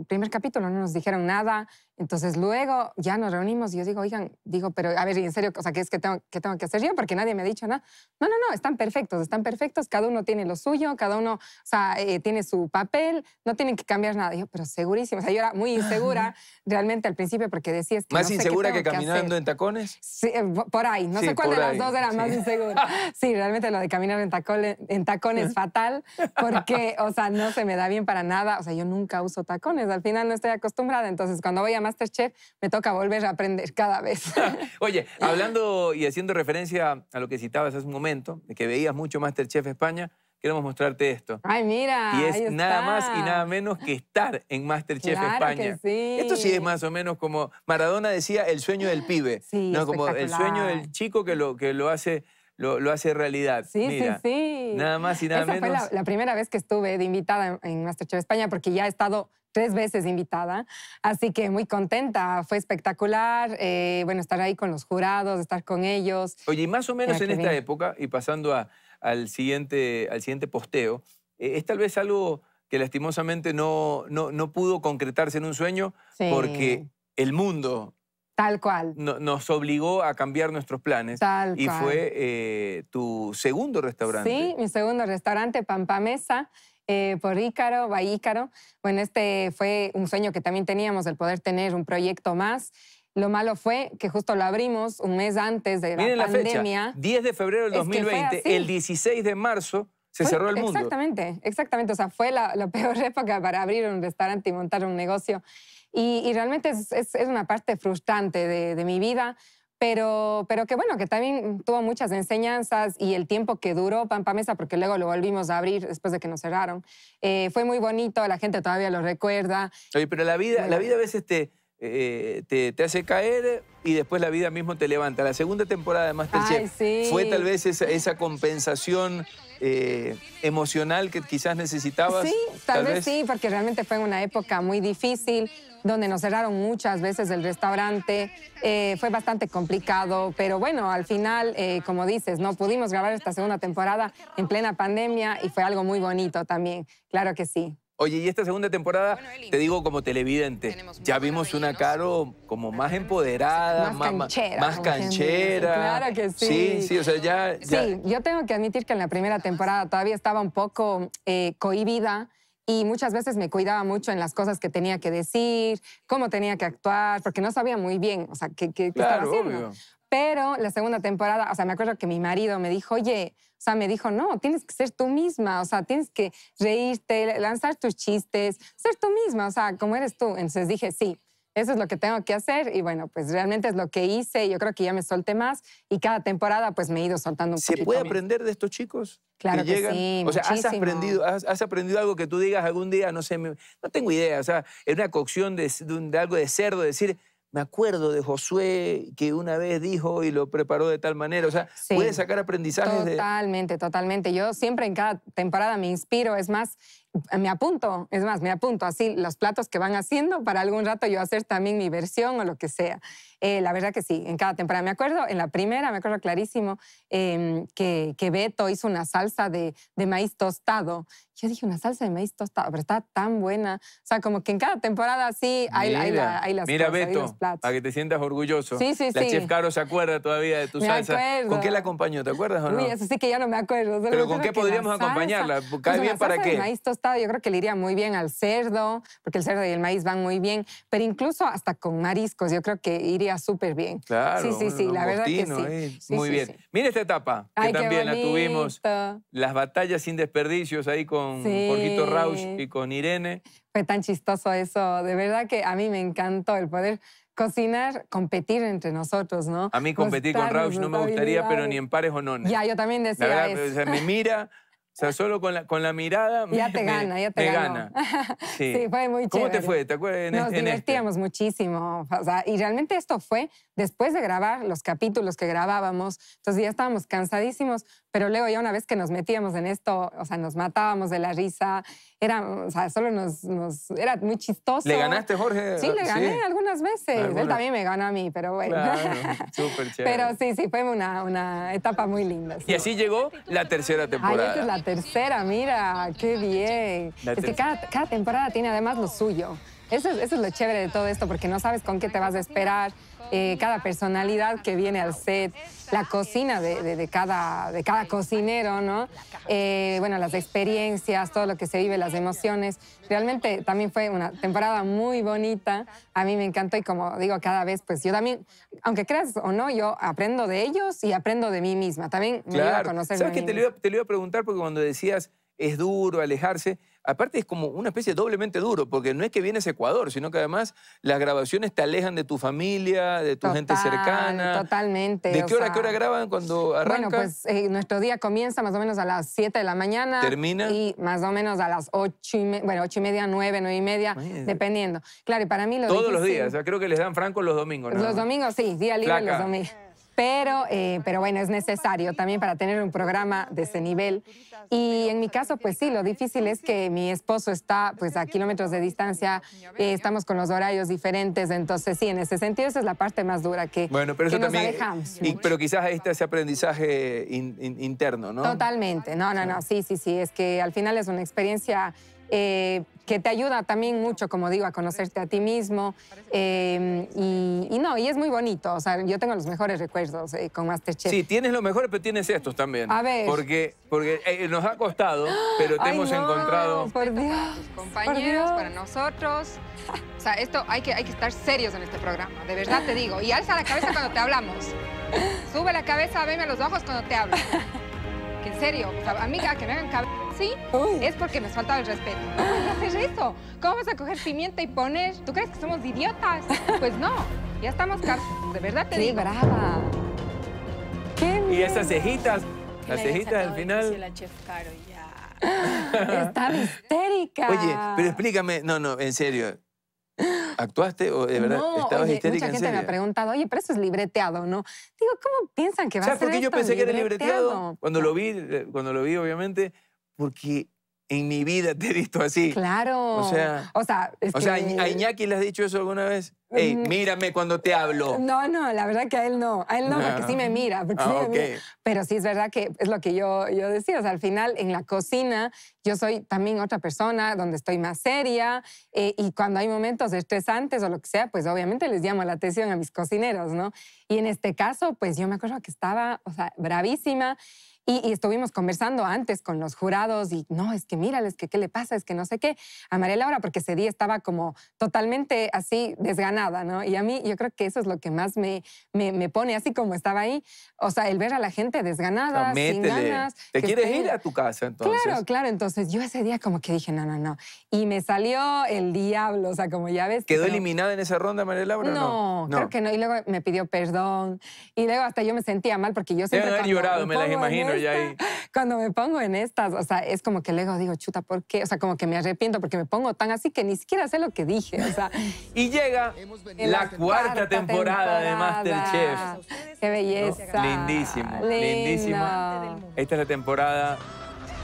primer capítulo no nos dijeron nada. Entonces luego ya nos reunimos y yo digo, oigan, digo, pero a ver, en serio, o sea, ¿qué es que tengo, que tengo que hacer yo? Porque nadie me ha dicho nada. No, no, no, están perfectos, están perfectos, cada uno tiene lo suyo, cada uno, o sea, eh, tiene su papel, no tienen que cambiar nada. yo, pero segurísimo, o sea, yo era muy insegura realmente al principio porque decías que... ¿Más insegura que caminando en tacones? Sí, eh, por ahí, no sé cuál de las dos era más insegura. Sí, realmente lo de caminar en, tacones, en tacones fatal porque, o sea, no se me da bien para nada, o sea, yo nunca uso tacones, al final no estoy acostumbrada, entonces cuando voy a Masterchef, me toca volver a aprender cada vez. Oye, hablando y haciendo referencia a lo que citabas hace un momento, de que veías mucho Masterchef España, queremos mostrarte esto. Ay, mira. Y es nada más y nada menos que estar en Masterchef España. Esto sí es más o menos como Maradona decía, el sueño del pibe. Sí, no, como el sueño del chico que lo, que lo hace. Lo, hace realidad. Sí, sí, sí. Nada más y nada menos. Fue la, primera vez que estuve de invitada en, en Masterchef España porque ya he estado tres veces invitada, así que muy contenta, fue espectacular, eh, bueno, estar ahí con los jurados, estar con ellos. Oye, más o menos en esta época, y pasando al, siguiente, al siguiente posteo, eh, es tal vez algo que lastimosamente no, no, pudo concretarse en un sueño porque el mundo Tal cual. nos obligó a cambiar nuestros planes. y fue eh, tu segundo restaurante. Sí, mi segundo restaurante, Pampamesa. Eh, por Ícaro, Ícaro. Bueno, este fue un sueño que también teníamos, el poder tener un proyecto más. Lo malo fue que justo lo abrimos un mes antes de la Miren pandemia. La fecha, 10 de febrero del 2020, el 16 de marzo se cerró el mundo. Exactamente, exactamente. O sea, fue la, peor época para abrir un restaurante y montar un negocio. Y, realmente es, una parte frustrante de, de mi vida pero, pero que bueno, que también tuvo muchas enseñanzas y el tiempo que duró Pampa Mesa, porque luego lo volvimos a abrir después de que nos cerraron, eh, fue muy bonito, la gente todavía lo recuerda. Oye, pero la vida, la vida a veces te, eh, te, hace caer y después la vida mismo te levanta. La segunda temporada de Masterchef fue tal vez esa, compensación eh, emocional que quizás necesitabas. Sí, tal, vez, sí, porque realmente fue una época muy difícil donde nos cerraron muchas veces el restaurante. Eh, fue bastante complicado, pero bueno, al final, como dices, no pudimos grabar esta segunda temporada en plena pandemia y fue algo muy bonito también, claro que sí. Oye, y esta segunda temporada, te digo como televidente, ya vimos una Caro como más empoderada, más canchera. Claro que sí. Sí, sí, o sea, ya, Sí, yo tengo que admitir que en la primera temporada todavía estaba un poco eh, cohibida y muchas veces me cuidaba mucho en las cosas que tenía que decir, cómo tenía que actuar, porque no sabía muy bien, o sea, qué, qué, claro, Obvio. Pero la segunda temporada, o sea, me acuerdo que mi marido me dijo, oye, o sea, me dijo, no, tienes que ser tú misma, o sea, tienes que reírte, lanzar tus chistes, ser tú misma, o sea, como eres tú. Entonces dije, sí, eso es lo que tengo que hacer y bueno, pues realmente es lo que hice, yo creo que ya me solté más y cada temporada pues me he ido soltando un ¿Se ¿Se puede aprender de estos chicos? Claro que, sí, O sea, has aprendido, has, aprendido, algo que tú digas algún día, no sé, no tengo idea, o sea, es una cocción de, de algo de cerdo, decir me acuerdo de Josué que una vez dijo y lo preparó de tal manera. O sea, puede sacar aprendizajes Totalmente, totalmente. Yo siempre en cada temporada me inspiro. Es más, me apunto, es más, me apunto así los platos que van haciendo para algún rato yo hacer también mi versión o lo que sea. Eh, la verdad que sí, en cada temporada. Me acuerdo, en la primera, me acuerdo clarísimo, em, que, que, Beto hizo una salsa de, de, maíz tostado. Yo dije, una salsa de maíz tostado, pero está tan buena. O sea, como que en cada temporada sí hay, hay, hay las Mira, cosas, Beto, platos. para que te sientas orgulloso. Sí, sí, la Chef Caro se acuerda todavía de tu salsa. ¿Con qué la acompañó? ¿Te acuerdas o no? Sí, eso sí que ya no me acuerdo. Pero ¿con qué podríamos acompañarla? ¿Cae bien para qué? maíz tostado yo creo que le iría muy bien al cerdo, porque el cerdo y el maíz van muy bien, pero incluso hasta con mariscos yo creo que iría súper bien. Claro. Sí, sí, sí, la verdad que sí. Muy bien. Mira esta etapa, que también la tuvimos. Las batallas sin desperdicios ahí con Jorgito Rausch y con Irene. Fue tan chistoso eso. De verdad que a mí me encantó el poder cocinar, competir entre nosotros, ¿no? A mí competir con Rausch no me gustaría, pero ni en pares o no. Ya, yo también decía la verdad, me mira O sea, solo con la, con la mirada. Ya te gana, ya te gana. gana. Sí. fue muy ¿Cómo te fue? ¿Te acuerdas? Nos este? divertíamos muchísimo. O sea, y realmente esto fue después de grabar los capítulos que grabábamos. Entonces ya estábamos cansadísimos, pero luego ya una vez que nos metíamos en esto, o sea, nos matábamos de la risa. Era, o sea, solo nos, era muy chistoso. ¿Le ganaste, Jorge? Sí, le gané algunas veces. Él también me ganó a mí, pero bueno. súper chévere. Pero sí, sí, fue una, etapa muy linda. Y así llegó la tercera temporada. Ay, esta es la tercera, mira, qué bien. es que cada, cada temporada tiene además lo suyo. Eso, es lo chévere de todo esto, porque no sabes con qué te vas a esperar, eh, cada personalidad que viene al set, la cocina de, cada, de cada cocinero, ¿no? Eh, bueno, las experiencias, todo lo que se vive, las emociones. Realmente también fue una temporada muy bonita, a mí me encantó y como digo, cada vez, pues yo también, aunque creas o no, yo aprendo de ellos y aprendo de mí misma, también me iba a conocer. ¿Sabes te te lo iba a preguntar porque cuando decías es duro alejarse. Aparte es como una especie doblemente duro, porque no es que vienes a Ecuador, sino que además las grabaciones te alejan de tu familia, de tu gente cercana. Totalmente. ¿De qué hora, qué hora graban cuando arrancan? Bueno, pues eh, nuestro día comienza más o menos a las 7 de la mañana. ¿Termina? Y más o menos a las 8 y, bueno, y media, 9, 9 y media, dependiendo. Claro, y para mí lo Todos los días, creo que les dan franco los domingos. ¿no? Los domingos, sí, día libre los domingos pero, eh, pero bueno, es necesario también para tener un programa de ese nivel. Y en mi caso, pues sí, lo difícil es que mi esposo está pues a kilómetros de distancia, eh, estamos con los horarios diferentes, entonces sí, en ese sentido esa es la parte más dura que, nos también, alejamos. pero quizás ahí está ese aprendizaje interno, ¿no? Totalmente, no, no, no, sí, sí, sí, es que al final es una experiencia eh, que te ayuda también mucho, como digo, a conocerte a ti mismo. Eh, y, no, y es muy bonito. O sea, yo tengo los mejores recuerdos eh, con Masterchef. Sí, tienes los mejores, pero tienes estos también. A ver. Porque, porque nos ha costado, pero te hemos encontrado. Por Dios. compañeros, para nosotros. O sea, esto hay que, hay que estar serios en este programa, de verdad te digo. Y alza la cabeza cuando te hablamos. Sube la cabeza, veme los ojos cuando te hablo que en serio, amiga, que me hagan cabrón, sí, es porque nos falta el respeto. vas pues, hacer eso. ¿Cómo vas a coger pimienta y poner? ¿Tú crees que somos idiotas? Pues no, ya estamos caros. De verdad te sí, brava. Qué y esas cejitas, las cejitas al final. La chef Caro ya. Estaba histérica. Oye, pero explícame, no, no, en serio. ¿Actuaste o de verdad no, estabas oye, Mucha gente me ha preguntado, oye, pero eso es libreteado, ¿no? Digo, ¿cómo piensan que va a ser? ¿Sabes por qué yo pensé que era libreteado? Cuando, lo ah. vi, eh, cuando lo vi, obviamente, porque en mi vida te he visto así. Claro. O sea, o sea, es ¿a Iñaki le has dicho eso alguna vez? Ey, mírame cuando te hablo. No, no, la verdad que a él no. A él no, porque sí me ah. ah, mira. Pero sí es verdad que es lo que yo, yo decía. O sea, al final en la cocina yo soy también otra persona donde estoy más seria eh, y cuando hay momentos estresantes o lo que sea, pues obviamente les llamo la atención a mis cocineros, ¿no? Y en este caso, pues yo me acuerdo que estaba, o sea, bravísima y, estuvimos conversando antes con los jurados y no, es que mírales, que qué le pasa, es que no sé qué. A María Laura, porque ese día estaba como totalmente así desganada, ¿no? Y a mí yo creo que eso es lo que más me, me, pone así como estaba ahí. O sea, el ver a la gente desganada, sin ganas. ¿Te quieres ir a tu casa entonces? Claro, claro. Entonces yo ese día como que dije, no, no, no. Y me salió el diablo, o sea, como ya ves. ¿Quedó eliminada en esa ronda María Laura? No, no, creo que no. Y luego me pidió perdón. Y luego hasta yo me sentía mal porque yo siempre... haber llorado, me las imagino cuando me pongo en estas, o sea, es como que luego digo, chuta, ¿por qué? O sea, como que me arrepiento porque me pongo tan así que ni siquiera sé lo que dije. O sea. y llega la cuarta temporada, de Masterchef. Qué belleza. Lindísimo, Lindísimo. Esta es la temporada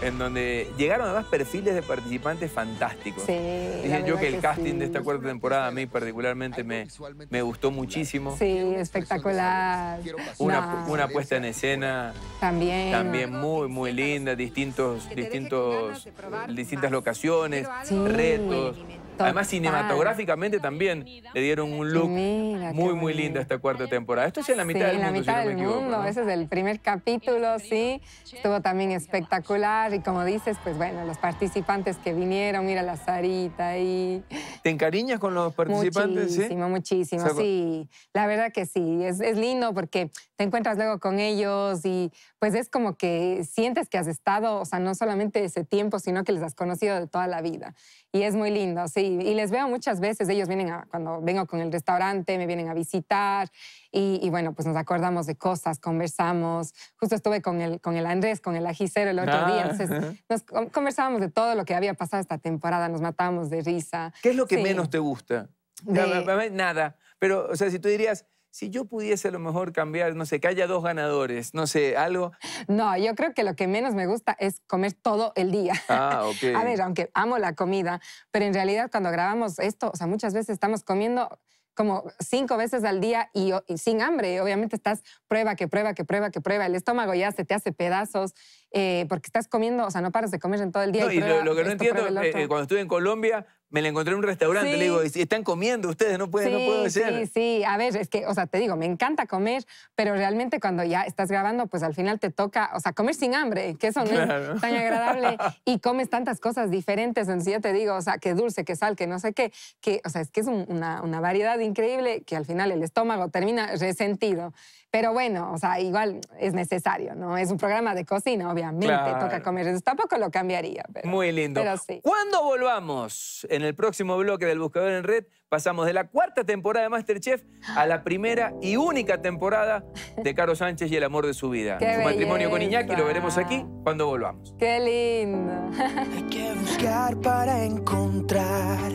en donde llegaron además perfiles de participantes fantásticos. Sí, Dije yo que el casting de esta cuarta temporada a mí particularmente me, gustó muchísimo. Sí, espectacular. Una, una puesta en escena también, también muy, muy linda, distintos, distintos, distintas locaciones, retos. Además, cinematográficamente también le dieron un look muy, muy lindo a esta cuarta temporada. Esto es en la mitad del mundo, la mitad del mundo. Ese es el primer capítulo, sí. Estuvo también espectacular y como dices, pues bueno, los participantes que vinieron, mira la Sarita y... ¿Te encariñas con los participantes? Muchísimo, ¿sí? muchísimo, sí. La verdad que sí, es, es lindo porque te encuentras luego con ellos y pues es como que sientes que has estado, o sea, no solamente ese tiempo, sino que les has conocido de toda la vida. Y es muy lindo, sí. Y les veo muchas veces, ellos vienen a, cuando vengo con el restaurante, me vienen a visitar y, bueno, pues nos acordamos de cosas, conversamos. Justo estuve con el, con el Andrés, con el ajicero el otro día, ah, entonces nos conversábamos de todo lo que había pasado esta temporada, nos matábamos de risa. ¿Qué es lo que menos te gusta? Nada, pero o sea, si tú dirías, si yo pudiese a lo mejor cambiar, no sé, que haya dos ganadores, no sé, algo. No, yo creo que lo que menos me gusta es comer todo el día. Ah, ok. A ver, aunque amo la comida, pero en realidad cuando grabamos esto, o sea, muchas veces estamos comiendo como cinco veces al día y, y, sin hambre. Obviamente estás prueba que prueba, que prueba, que prueba. El estómago ya se te hace pedazos eh, porque estás comiendo, o sea, no paras de comer en todo el día. y, lo, que no entiendo, eh, eh, cuando estuve en Colombia, me la encontré en un restaurante, le digo, están comiendo ustedes, no pueden, sí, no puedo decir. Sí, sí, a ver, es que, o sea, te digo, me encanta comer, pero realmente cuando ya estás grabando, pues al final te toca, o sea, comer sin hambre, que eso no es tan agradable, y comes tantas cosas diferentes, entonces yo te digo, o sea, que dulce, que sal, que no sé qué, que, o sea, es que es una variedad increíble que al final el estómago termina resentido. Pero bueno, o sea, igual es necesario, ¿no? Es un programa de cocina, obviamente, toca comer. tampoco lo cambiaría. Muy lindo. Pero sí. Cuando volvamos en el próximo bloque del Buscador en Red, pasamos de la cuarta temporada de Masterchef a la primera y única temporada de Caro Sánchez y el amor de su vida. su matrimonio con Iñaki lo veremos aquí cuando volvamos. Qué lindo. Hay que buscar para encontrar.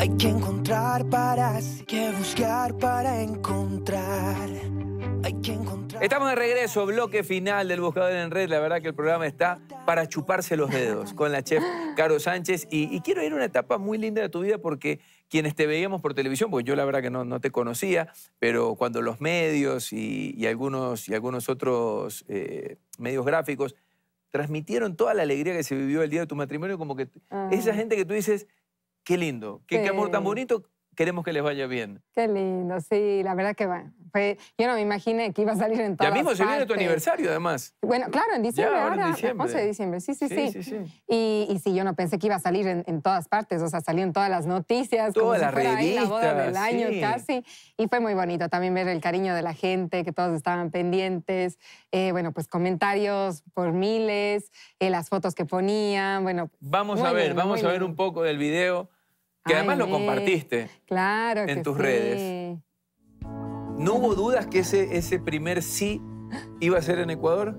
Hay que encontrar para... Hay que buscar para encontrar. Estamos de regreso, bloque final del Buscador en Red. La verdad que el programa está para chuparse los dedos con la chef Caro Sánchez. Y, quiero ir a una etapa muy linda de tu vida porque quienes te veíamos por televisión, porque yo la verdad que no, te conocía, pero cuando los medios y, algunos, y algunos otros eh, medios gráficos transmitieron toda la alegría que se vivió el día de tu matrimonio, como que ah. esa gente que tú dices, qué lindo, qué amor tan bonito, queremos que les vaya bien. Qué lindo, sí, la verdad que va. Fue, yo no me imaginé que iba a salir en todas Ya mismo se viene tu aniversario, además. Bueno, claro, en diciembre, ya, ahora, 11 de diciembre, sí, sí, sí. Y, sí, yo no pensé que iba a salir en, todas partes, o sea, salió en todas las noticias, todas como revistas, la año casi. Y fue muy bonito también ver el cariño de la gente, que todos estaban pendientes, eh, bueno, pues comentarios por miles, eh, las fotos que ponían, bueno. Vamos a ver, vamos a ver un poco del video. Que además lo eh, compartiste claro en tus redes. ¿No hubo dudas que ese, ese primer sí iba a ser en Ecuador?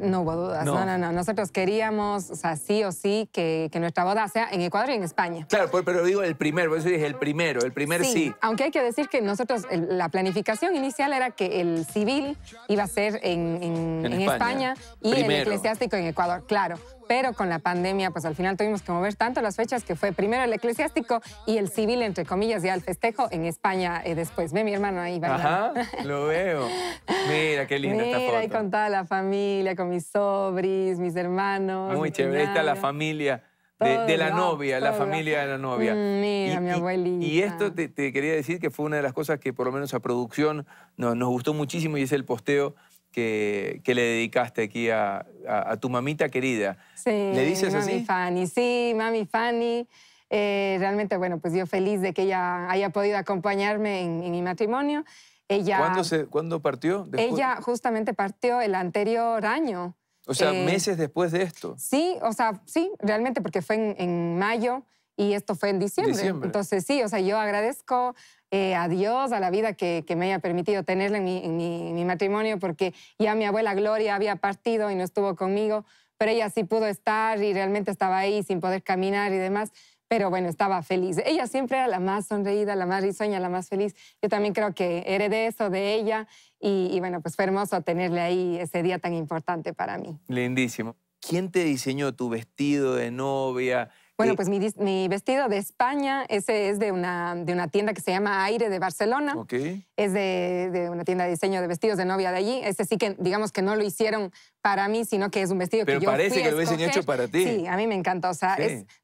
No hubo dudas, no. no, no, Nosotros queríamos, o sí o sí, que, nuestra boda sea en Ecuador y en España. Claro, pues, pero digo el primero, por eso dije el primero, el primer sí, Aunque hay que decir que nosotros, la planificación inicial era que el civil iba a ser en, España. y el eclesiástico en Ecuador, claro pero con la pandemia, pues al final tuvimos que mover tanto las fechas que fue primero el eclesiástico y el civil, entre comillas, ya el festejo en España eh, después. Ve mi hermano ahí ¿verdad? Ajá, lo veo. Mira, qué linda esta foto. ahí con toda la familia, con mis sobris, mis hermanos. Ah, muy chévere, ahí está la familia. De, la novia, la familia de la novia. Mira, mi abuelita. Y, esto te, quería decir que fue una de las cosas que por lo menos a producción nos, nos gustó muchísimo y es el posteo que, le dedicaste aquí a, tu mamita querida. Sí, ¿Le dices mami Fanny, sí, mami Fanny. Eh, realmente, bueno, pues yo feliz de que ella haya podido acompañarme en, mi matrimonio. Ella, ¿Cuándo, se, ¿cuándo partió? Después? Ella justamente partió el anterior año. O sea, eh, meses después de esto. Sí, o sea, sí, realmente porque fue en, en mayo y esto fue en diciembre. Entonces sí, o sea, yo agradezco eh, a Dios, a la vida que, me haya permitido tenerla en, mi, matrimonio, porque ya mi abuela Gloria había partido y no estuvo conmigo, pero ella sí pudo estar y realmente estaba ahí sin poder caminar y demás. Pero bueno, estaba feliz. Ella siempre era la más sonreída, la más risueña, la más feliz. Yo también creo que heredé eso de ella y, y bueno, pues fue hermoso tenerle ahí ese día tan importante para mí. Lindísimo. ¿Quién te diseñó tu vestido de novia? Bueno, pues mi, vestido de España, ese es de una, de una tienda que se llama Aire de Barcelona. Es de, una tienda de diseño de vestidos de novia de allí. Ese sí que, digamos que no lo hicieron para mí, sino que es un vestido que yo Pero parece que lo hubiesen hecho para ti. Sí, a mí me encanta. O sea,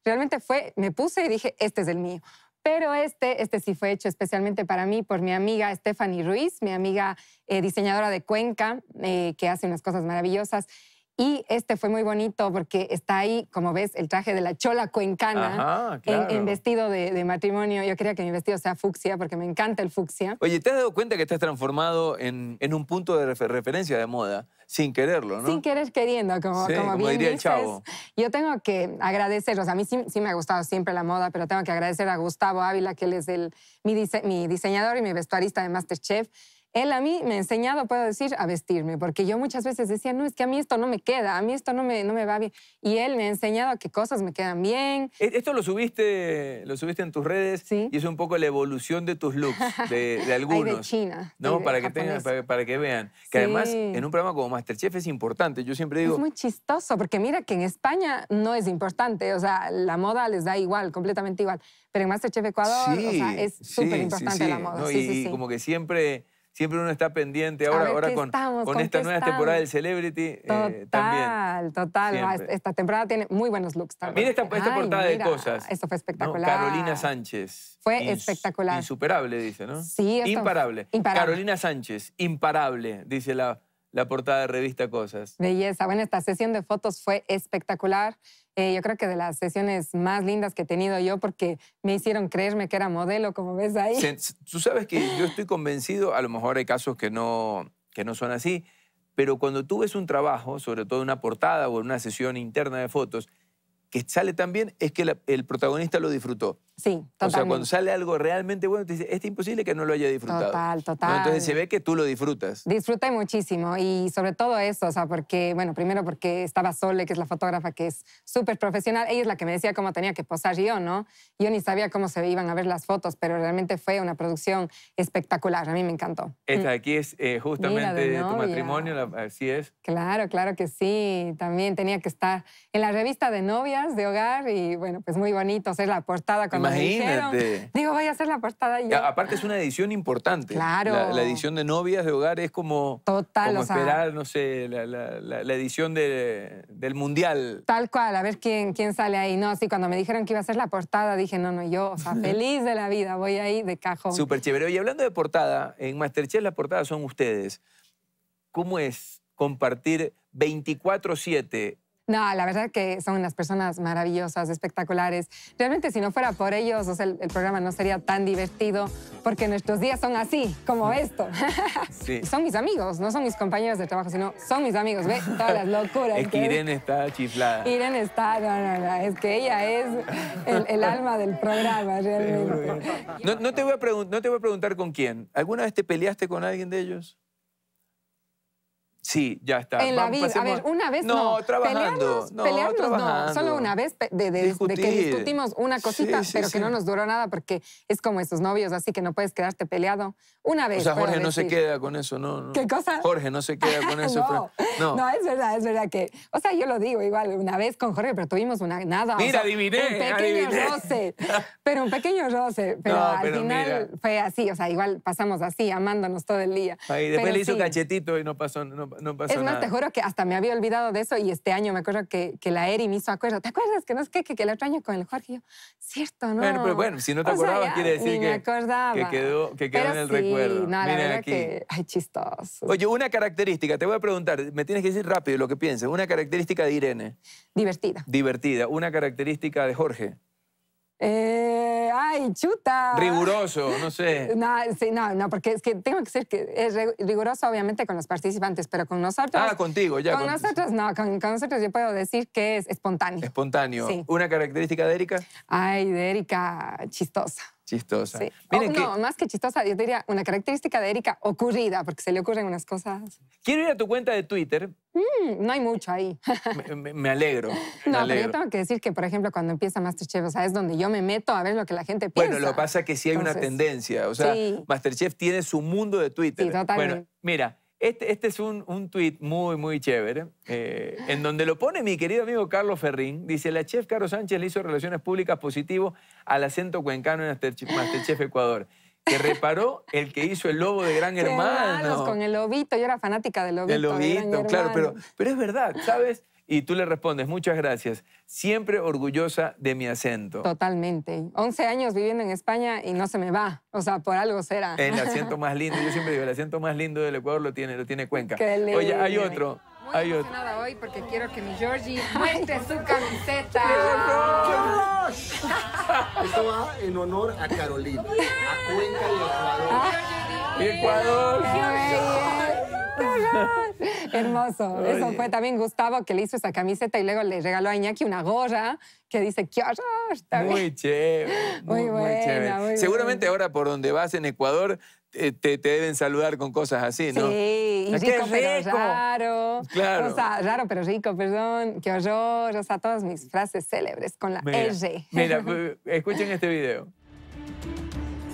realmente fue, me puse y dije, este es el mío. Pero este, este sí fue hecho especialmente para mí por mi amiga Stephanie Ruiz, mi amiga eh, diseñadora de Cuenca, eh, que hace unas cosas maravillosas. Y este fue muy bonito porque está ahí, como ves, el traje de la chola cuencana en, vestido de, matrimonio. Yo quería que mi vestido sea fucsia porque me encanta el fucsia. Oye, ¿te has dado cuenta que estás transformado en, un punto de referencia de moda? sin quererlo, ¿no? Sin querer queriendo, como, como, bien Yo tengo que o agradecer, sea, A mí sí, me ha gustado siempre la moda, pero tengo que agradecer a Gustavo Ávila, que él es el, mi, mi diseñador y mi vestuarista de Masterchef él a mí me ha enseñado, puedo decir, a vestirme, porque yo muchas veces decía, no, es que a mí esto no me queda, a mí esto no me, no me va bien. Y él me ha enseñado a qué cosas me quedan bien. E, esto lo subiste, lo subiste en tus redes ¿Sí? y es un poco la evolución de tus looks, de, de algunos. Ay, de China. No, para, que tengan, para, que vean. Que además, en un programa como Masterchef es importante. Yo siempre digo... Es muy chistoso, porque mira que en España no es importante. O sea, la moda les da igual, completamente igual. Pero en Masterchef Ecuador, o sea, es súper importante la moda. sí, y, y como que siempre siempre uno está pendiente. Ahora, con, con, esta nueva temporada del Celebrity. Total, eh, también. total. Esta temporada tiene muy buenos looks también. Mira esta, portada de cosas. Esto fue espectacular. Carolina Sánchez. Fue espectacular. Insuperable, dice, ¿no? Sí, imparable. Carolina Sánchez, imparable, dice la la portada de revista Cosas. Belleza. Bueno, esta sesión de fotos fue espectacular. Eh, yo creo que de las sesiones más lindas que he tenido yo porque me hicieron creerme que era modelo, como ves ahí. Tú sabes que yo estoy convencido, a lo mejor hay casos que no, que no son así, pero cuando tú ves un trabajo, sobre todo una portada o una sesión interna de fotos, que sale tan bien es que el protagonista lo disfrutó. Sí, totalmente. O sea, cuando sale algo realmente bueno, te dice, es imposible que no lo haya disfrutado. Total, total. Entonces se ve que tú lo disfrutas. Disfruté muchísimo y sobre todo eso, o sea, porque, bueno, primero porque estaba Sole, que es la fotógrafa, que es súper profesional. Ella es la que me decía cómo tenía que posar yo, ¿no? Yo ni sabía cómo se iban a ver las fotos, pero realmente fue una producción espectacular. A mí me encantó. Esta mm. aquí es eh, justamente de tu matrimonio, así es. Claro, claro que sí. También tenía que estar en la revista de novia de hogar y bueno, pues muy bonito hacer la portada cuando Me dijeron. Digo, voy a hacer la portada yo. aparte es una edición importante. Claro. La, edición de novias de hogar es como, Total, o sea, esperar, no sé, la, edición del mundial. Tal cual, a ver quién, quién sale ahí. No, sí, cuando me dijeron que iba a hacer la portada, dije, no, no, yo, o sea, feliz de la vida, voy ahí de cajón. Súper chévere. Y hablando de portada, en Masterchef la portada son ustedes. ¿Cómo es compartir 24-7 no, la verdad que son unas personas maravillosas, espectaculares. Realmente si no fuera por ellos, o sea, el, programa no sería tan divertido porque nuestros días son así, como esto. son mis amigos, no son mis compañeros de trabajo, sino son mis amigos. Ve todas las locuras. Es que, Irene está chiflada. Irene está, no, no, es que ella es el, alma del programa, realmente. no te voy a preguntar con quién. ¿Alguna vez te peleaste con alguien de ellos? Sí, ya está. En la vida. A ver, una vez no. no. trabajando. Pelearnos, no, Solo una vez de, que discutimos una cosita, pero que no nos duró nada porque es como esos novios, así que no puedes quedarte peleado o sea, Jorge no se queda con eso, ¿no? no. qué cosa? Jorge no se queda con eso. no. no. es verdad, es verdad que. O sea, yo lo digo igual una vez con Jorge, pero tuvimos una nada. Mira, adiviné. Un pequeño roce. Pero un pequeño roce. Pero al final fue así. O sea, igual pasamos así, amándonos todo el día. Ahí, después le hizo cachetito y no pasó, no, pasó nada. Es más, te juro que hasta me había olvidado de eso y este año me acuerdo que, la Eri me hizo acuerdo. ¿Te acuerdas que no es que, que, el otro año con el Jorge? yo, cierto, ¿no? Bueno, pero bueno, si no te acordabas, quiere decir que, quedó, que quedó en el recuerdo no, la verdad que. Ay, chistoso. Oye, una característica, te voy a preguntar, me tienes que decir rápido lo que piensas, Una característica de Irene. Divertida. Divertida. Una característica de Jorge. Eh, ay, chuta. Riguroso, no sé. No, no, no, porque es que tengo que ser que es riguroso obviamente con los participantes, pero con nosotros... Ah, contigo, ya. Con, nosotros no, con, con, nosotros yo puedo decir que es espontáneo. Espontáneo. ¿Una característica de Erika? Ay, de Erika, chistosa chistosa. Oh, no, más que chistosa, yo diría una característica de Erika ocurrida, porque se le ocurren unas cosas. Quiero ir a tu cuenta de Twitter. Mm, no hay mucho ahí. me, alegro. no, pero yo tengo que decir que, por ejemplo, cuando empieza Masterchef, o sea, es donde yo me meto a ver lo que la gente piensa. Bueno, lo que pasa es que sí hay una tendencia. O sea, Masterchef tiene su mundo de Twitter. Sí, totalmente. Bueno, mira, este, este, es un, un tuit muy, muy chévere, eh, en donde lo pone mi querido amigo Carlos Ferrín. Dice, la chef Caro Sánchez le hizo relaciones públicas positivo al acento cuencano en Masterchef, Ecuador que reparó el que hizo el lobo de Gran Hermano. con el lobito, yo era fanática del lobito. El lobito, claro, pero, pero es verdad, ¿sabes? y tú le respondes, muchas gracias, siempre orgullosa de mi acento. Totalmente. 11 años viviendo en España y no se me va. O sea, por algo será. El acento más lindo, yo siempre digo, el acento más lindo del Ecuador lo tiene, lo tiene Cuenca. Qué lindo. Oye, hay otro. Muy hay otro. hoy porque quiero que mi Georgie muestre su camiseta. ¡Qué Esto va en honor a Carolina, a Cuenca y Ecuador. Ecuador. Hermoso. Eso fue también Gustavo que le hizo esa camiseta y luego le regaló a Iñaki una gorra que dice ¡Qué horror! Muy chévere. Muy, bueno Seguramente ahora por donde vas en Ecuador te, deben saludar con cosas así, ¿no? Sí, ah, rico, pero raro. Claro. O sea, raro pero rico, perdón. ¡Qué horror! O sea, todas mis frases célebres con la R. Mira, eh, escuchen este video.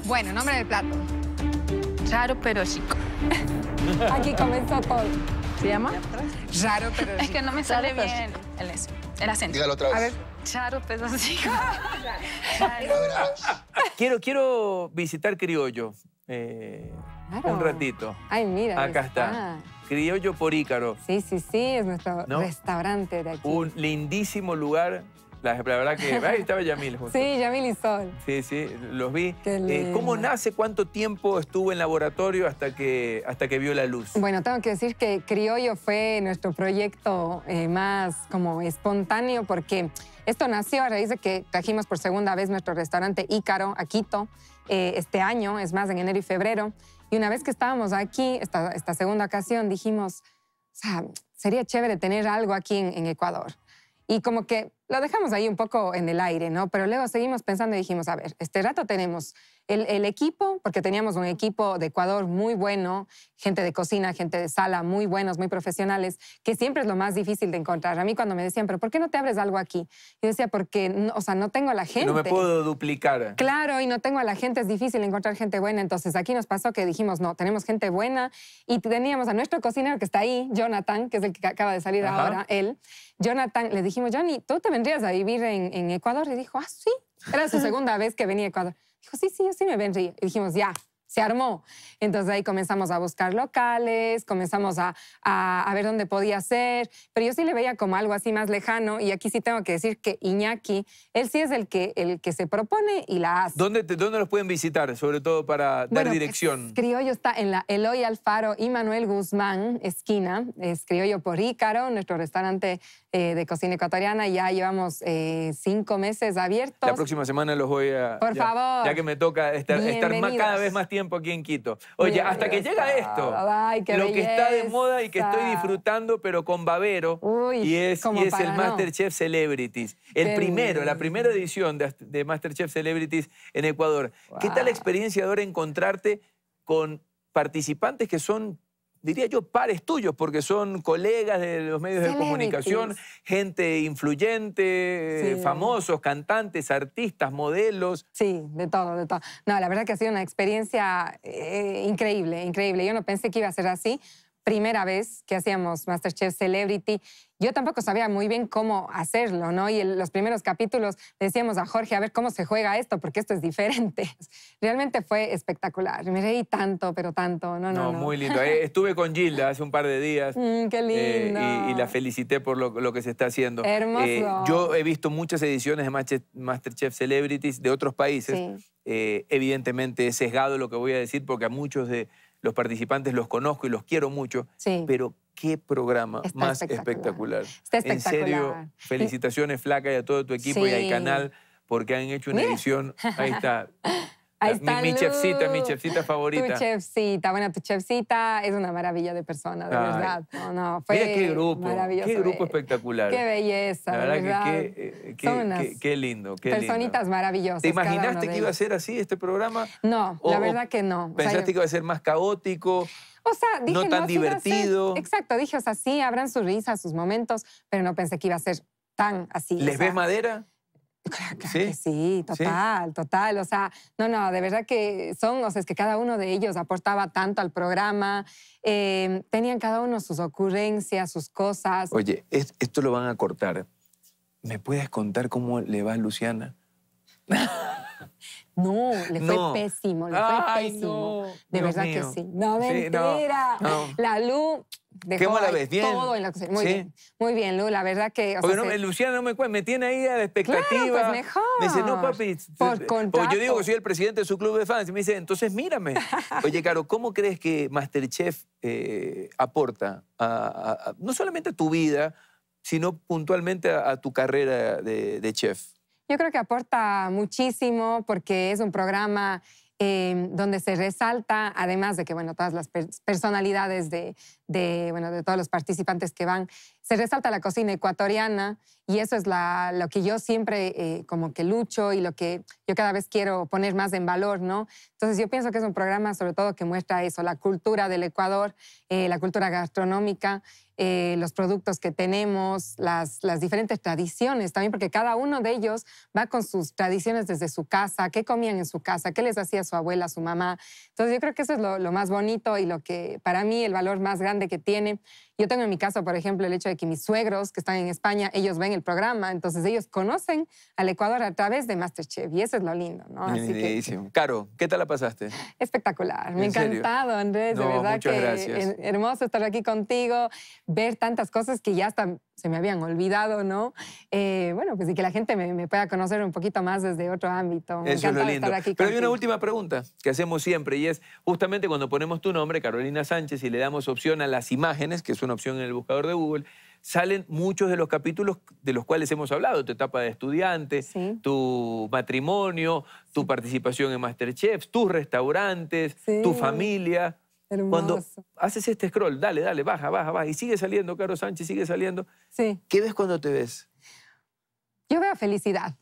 Bueno, nombre del plato. Raro pero chico Aquí comenzó todo. ¿Se llama? Raro, pero... Es que no me sale bien el, el acento. Dígalo otra vez. A ver. Charo, pues, pero así. quiero, quiero visitar Criollo. Eh, un ratito. Ay, mira. Acá está. Criollo por Ícaro. Sí, sí, sí, es nuestro restaurante de aquí. Un lindísimo lugar la, verdad que ahí estaba Yamil Sí, Yamil y Sol. Sí, sí, los vi. Eh, ¿Cómo nace? ¿Cuánto tiempo estuvo en laboratorio hasta que, hasta que vio la luz? Bueno, tengo que decir que Criollo fue nuestro proyecto eh, más como espontáneo porque esto nació a raíz de que trajimos por segunda vez nuestro restaurante Ícaro a Quito eh, este año, es más, en enero y febrero. Y una vez que estábamos aquí, esta, esta segunda ocasión, dijimos, o sea, sería chévere tener algo aquí en Ecuador. Y como que lo dejamos ahí un poco en el aire, ¿no? Pero luego seguimos pensando y dijimos, a ver, este rato tenemos el, equipo, porque teníamos un equipo de Ecuador muy bueno, gente de cocina, gente de sala, muy buenos, muy profesionales, que siempre es lo más difícil de encontrar. A mí cuando me decían, pero ¿por qué no te abres algo aquí? Yo decía, porque, o sea, no tengo a la gente. No me puedo duplicar. Claro, y no tengo a la gente, es difícil encontrar gente buena. Entonces aquí nos pasó que dijimos, no, tenemos gente buena y teníamos a nuestro cocinero que está ahí, Jonathan, que es el que acaba de salir ahora, él. Jonathan, le dijimos, Johnny, ¿tú te vendrías a vivir en, en Ecuador? Y dijo, ah, sí. Era su segunda vez que venía a Ecuador. Dijo, sí, sí, sí me vendría. Y dijimos, ya, se armó. Entonces ahí comenzamos a buscar locales, comenzamos a, a, ver dónde podía ser, pero yo sí le veía como algo así más lejano y aquí sí tengo que decir que Iñaki, él sí es el que, el que se propone y la hace. ¿Dónde, dónde los pueden visitar, sobre todo para dar dirección? Es, criollo está en la Eloy Alfaro y Manuel Guzmán, esquina, es Criollo por Ícaro, nuestro restaurante eh, de cocina ecuatoriana, ya llevamos eh, cinco meses abiertos. La próxima semana los voy a... Por favor. Ya que me toca estar, estar más, cada vez más tiempo aquí en Quito. Oye, hasta que llega esto, lo que está de moda y que estoy disfrutando, pero con babero, y es, es el Masterchef Celebrities. El primero, la primera edición de, Masterchef Celebrities en Ecuador. ¿Qué tal la experiencia, ahora encontrarte con participantes que son diría yo, pares tuyos, porque son colegas de los medios de comunicación, gente influyente, famosos, cantantes, artistas, modelos. Sí, de todo, de todo. No, la verdad que ha sido una experiencia eh, increíble, increíble. Yo no pensé que iba a ser así, primera vez que hacíamos Masterchef Celebrity, yo tampoco sabía muy bien cómo hacerlo, ¿no? Y en los primeros capítulos decíamos a Jorge, a ver cómo se juega esto, porque esto es diferente. Realmente fue espectacular. Me reí tanto, pero tanto. No, no, no. muy lindo. Eh, estuve con Gilda hace un par de días. Mm, qué eh, lindo. y, la felicité por lo, que se está haciendo. Hermoso. Eh, yo he visto muchas ediciones de Masterchef Celebrities de otros países. evidentemente es sesgado lo que voy a decir porque a muchos de los participantes los conozco y los quiero mucho, pero qué programa más espectacular. En serio, felicitaciones Flaca y a todo tu equipo y al canal porque han hecho una edición, ahí está, mi, chefcita, mi chefcita favorita. Tu chefcita, bueno, tu chefcita es una maravilla de persona, de verdad. Mira qué grupo, qué grupo espectacular. Qué belleza, La verdad, qué, eh, eh, qué, lindo, Personitas maravillosas. ¿Te imaginaste que iba a ser así este programa? No, la verdad que no. ¿Pensaste que iba a ser más caótico? O sea, no tan divertido. exacto, dije, o sea, sí, habrán sus risas, sus momentos, pero no pensé que iba a ser tan así. ¿Les ves madera? Claro, ¿Sí? que sí, total, total. O sea, no, no, de verdad que son, o sea, es que cada uno de ellos aportaba tanto al programa, eh, tenían cada uno sus ocurrencias, sus cosas. Oye, esto lo van a cortar. ¿Me puedes contar cómo le va a Luciana? No, le fue pésimo, le fue pésimo. de verdad que sí. No, mentira. La luz Dejó ¿Cómo la Todo en la cocina. Muy bien. Muy bien, Lu. La verdad que. Luciana no me cuenta. Me tiene ahí a la pues, expectativa. pues mejor. Me dice, no, papi. Por yo digo que soy el presidente de su club de fans. Y me dice, entonces mírame. Oye, Caro, ¿cómo crees que Masterchef eh, aporta no solamente a tu vida, sino puntualmente a, tu carrera de, chef? Yo creo que aporta muchísimo porque es un programa eh, donde se resalta, además de que, bueno, todas las personalidades de, de, bueno, de todos los participantes que van. Se resalta la cocina ecuatoriana y eso es lo que yo siempre eh, como que lucho y lo que yo cada vez quiero poner más en valor, ¿no? Entonces yo pienso que es un programa sobre todo que muestra eso, la cultura del Ecuador, eh, la cultura gastronómica, eh, los productos que tenemos, las, diferentes tradiciones también, porque cada uno de ellos va con sus tradiciones desde su casa, qué comían en su casa, qué les hacía su abuela, su mamá. Entonces yo creo que eso es lo más bonito y lo que para mí el valor más grande de que tiene. Yo tengo en mi caso, por ejemplo, el hecho de que mis suegros que están en España, ellos ven el programa, entonces ellos conocen al Ecuador a través de Masterchef y eso es lo lindo, ¿no? Así Que... Caro, ¿qué tal la pasaste? Espectacular, me ha encantado, Andrés, de verdad que gracias. hermoso estar aquí contigo, ver tantas cosas que ya están se me habían olvidado, ¿no? Eh, bueno, pues y que la gente me, pueda conocer un poquito más desde otro ámbito. Me Eso Estar aquí Pero hay una última pregunta que hacemos siempre y es justamente cuando ponemos tu nombre, Carolina Sánchez, y le damos opción a las imágenes, que es una opción en el buscador de Google, salen muchos de los capítulos de los cuales hemos hablado, tu etapa de estudiante, tu matrimonio, tu participación en Masterchef, tus restaurantes, tu familia. Cuando haces este scroll, dale, dale, baja, baja, baja, y sigue saliendo, Caro Sánchez, sigue saliendo. Sí. ¿Qué ves cuando te ves? Yo veo felicidad.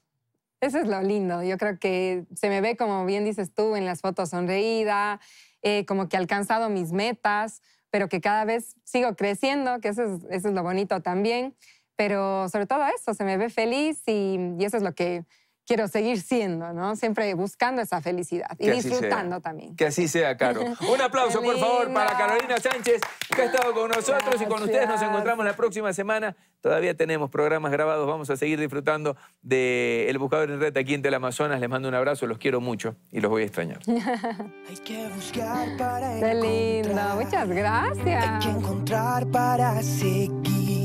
Eso es lo lindo. Yo creo que se me ve, como bien dices tú, en las fotos sonreída, eh, como que he alcanzado mis metas, pero que cada vez sigo creciendo, que eso es, eso es lo bonito también. Pero sobre todo eso, se me ve feliz y eso es lo que quiero seguir siendo, ¿no? Siempre buscando esa felicidad y disfrutando también. Que así sea, Caro. Un aplauso, por favor, para Carolina Sánchez, que ha estado con nosotros y con ustedes. Nos encontramos la próxima semana. Todavía tenemos programas grabados. Vamos a seguir disfrutando de El Buscador en Red aquí en Amazonas. Les mando un abrazo. Los quiero mucho y los voy a extrañar. Hay que buscar para Qué lindo. Muchas gracias. Hay que encontrar para seguir.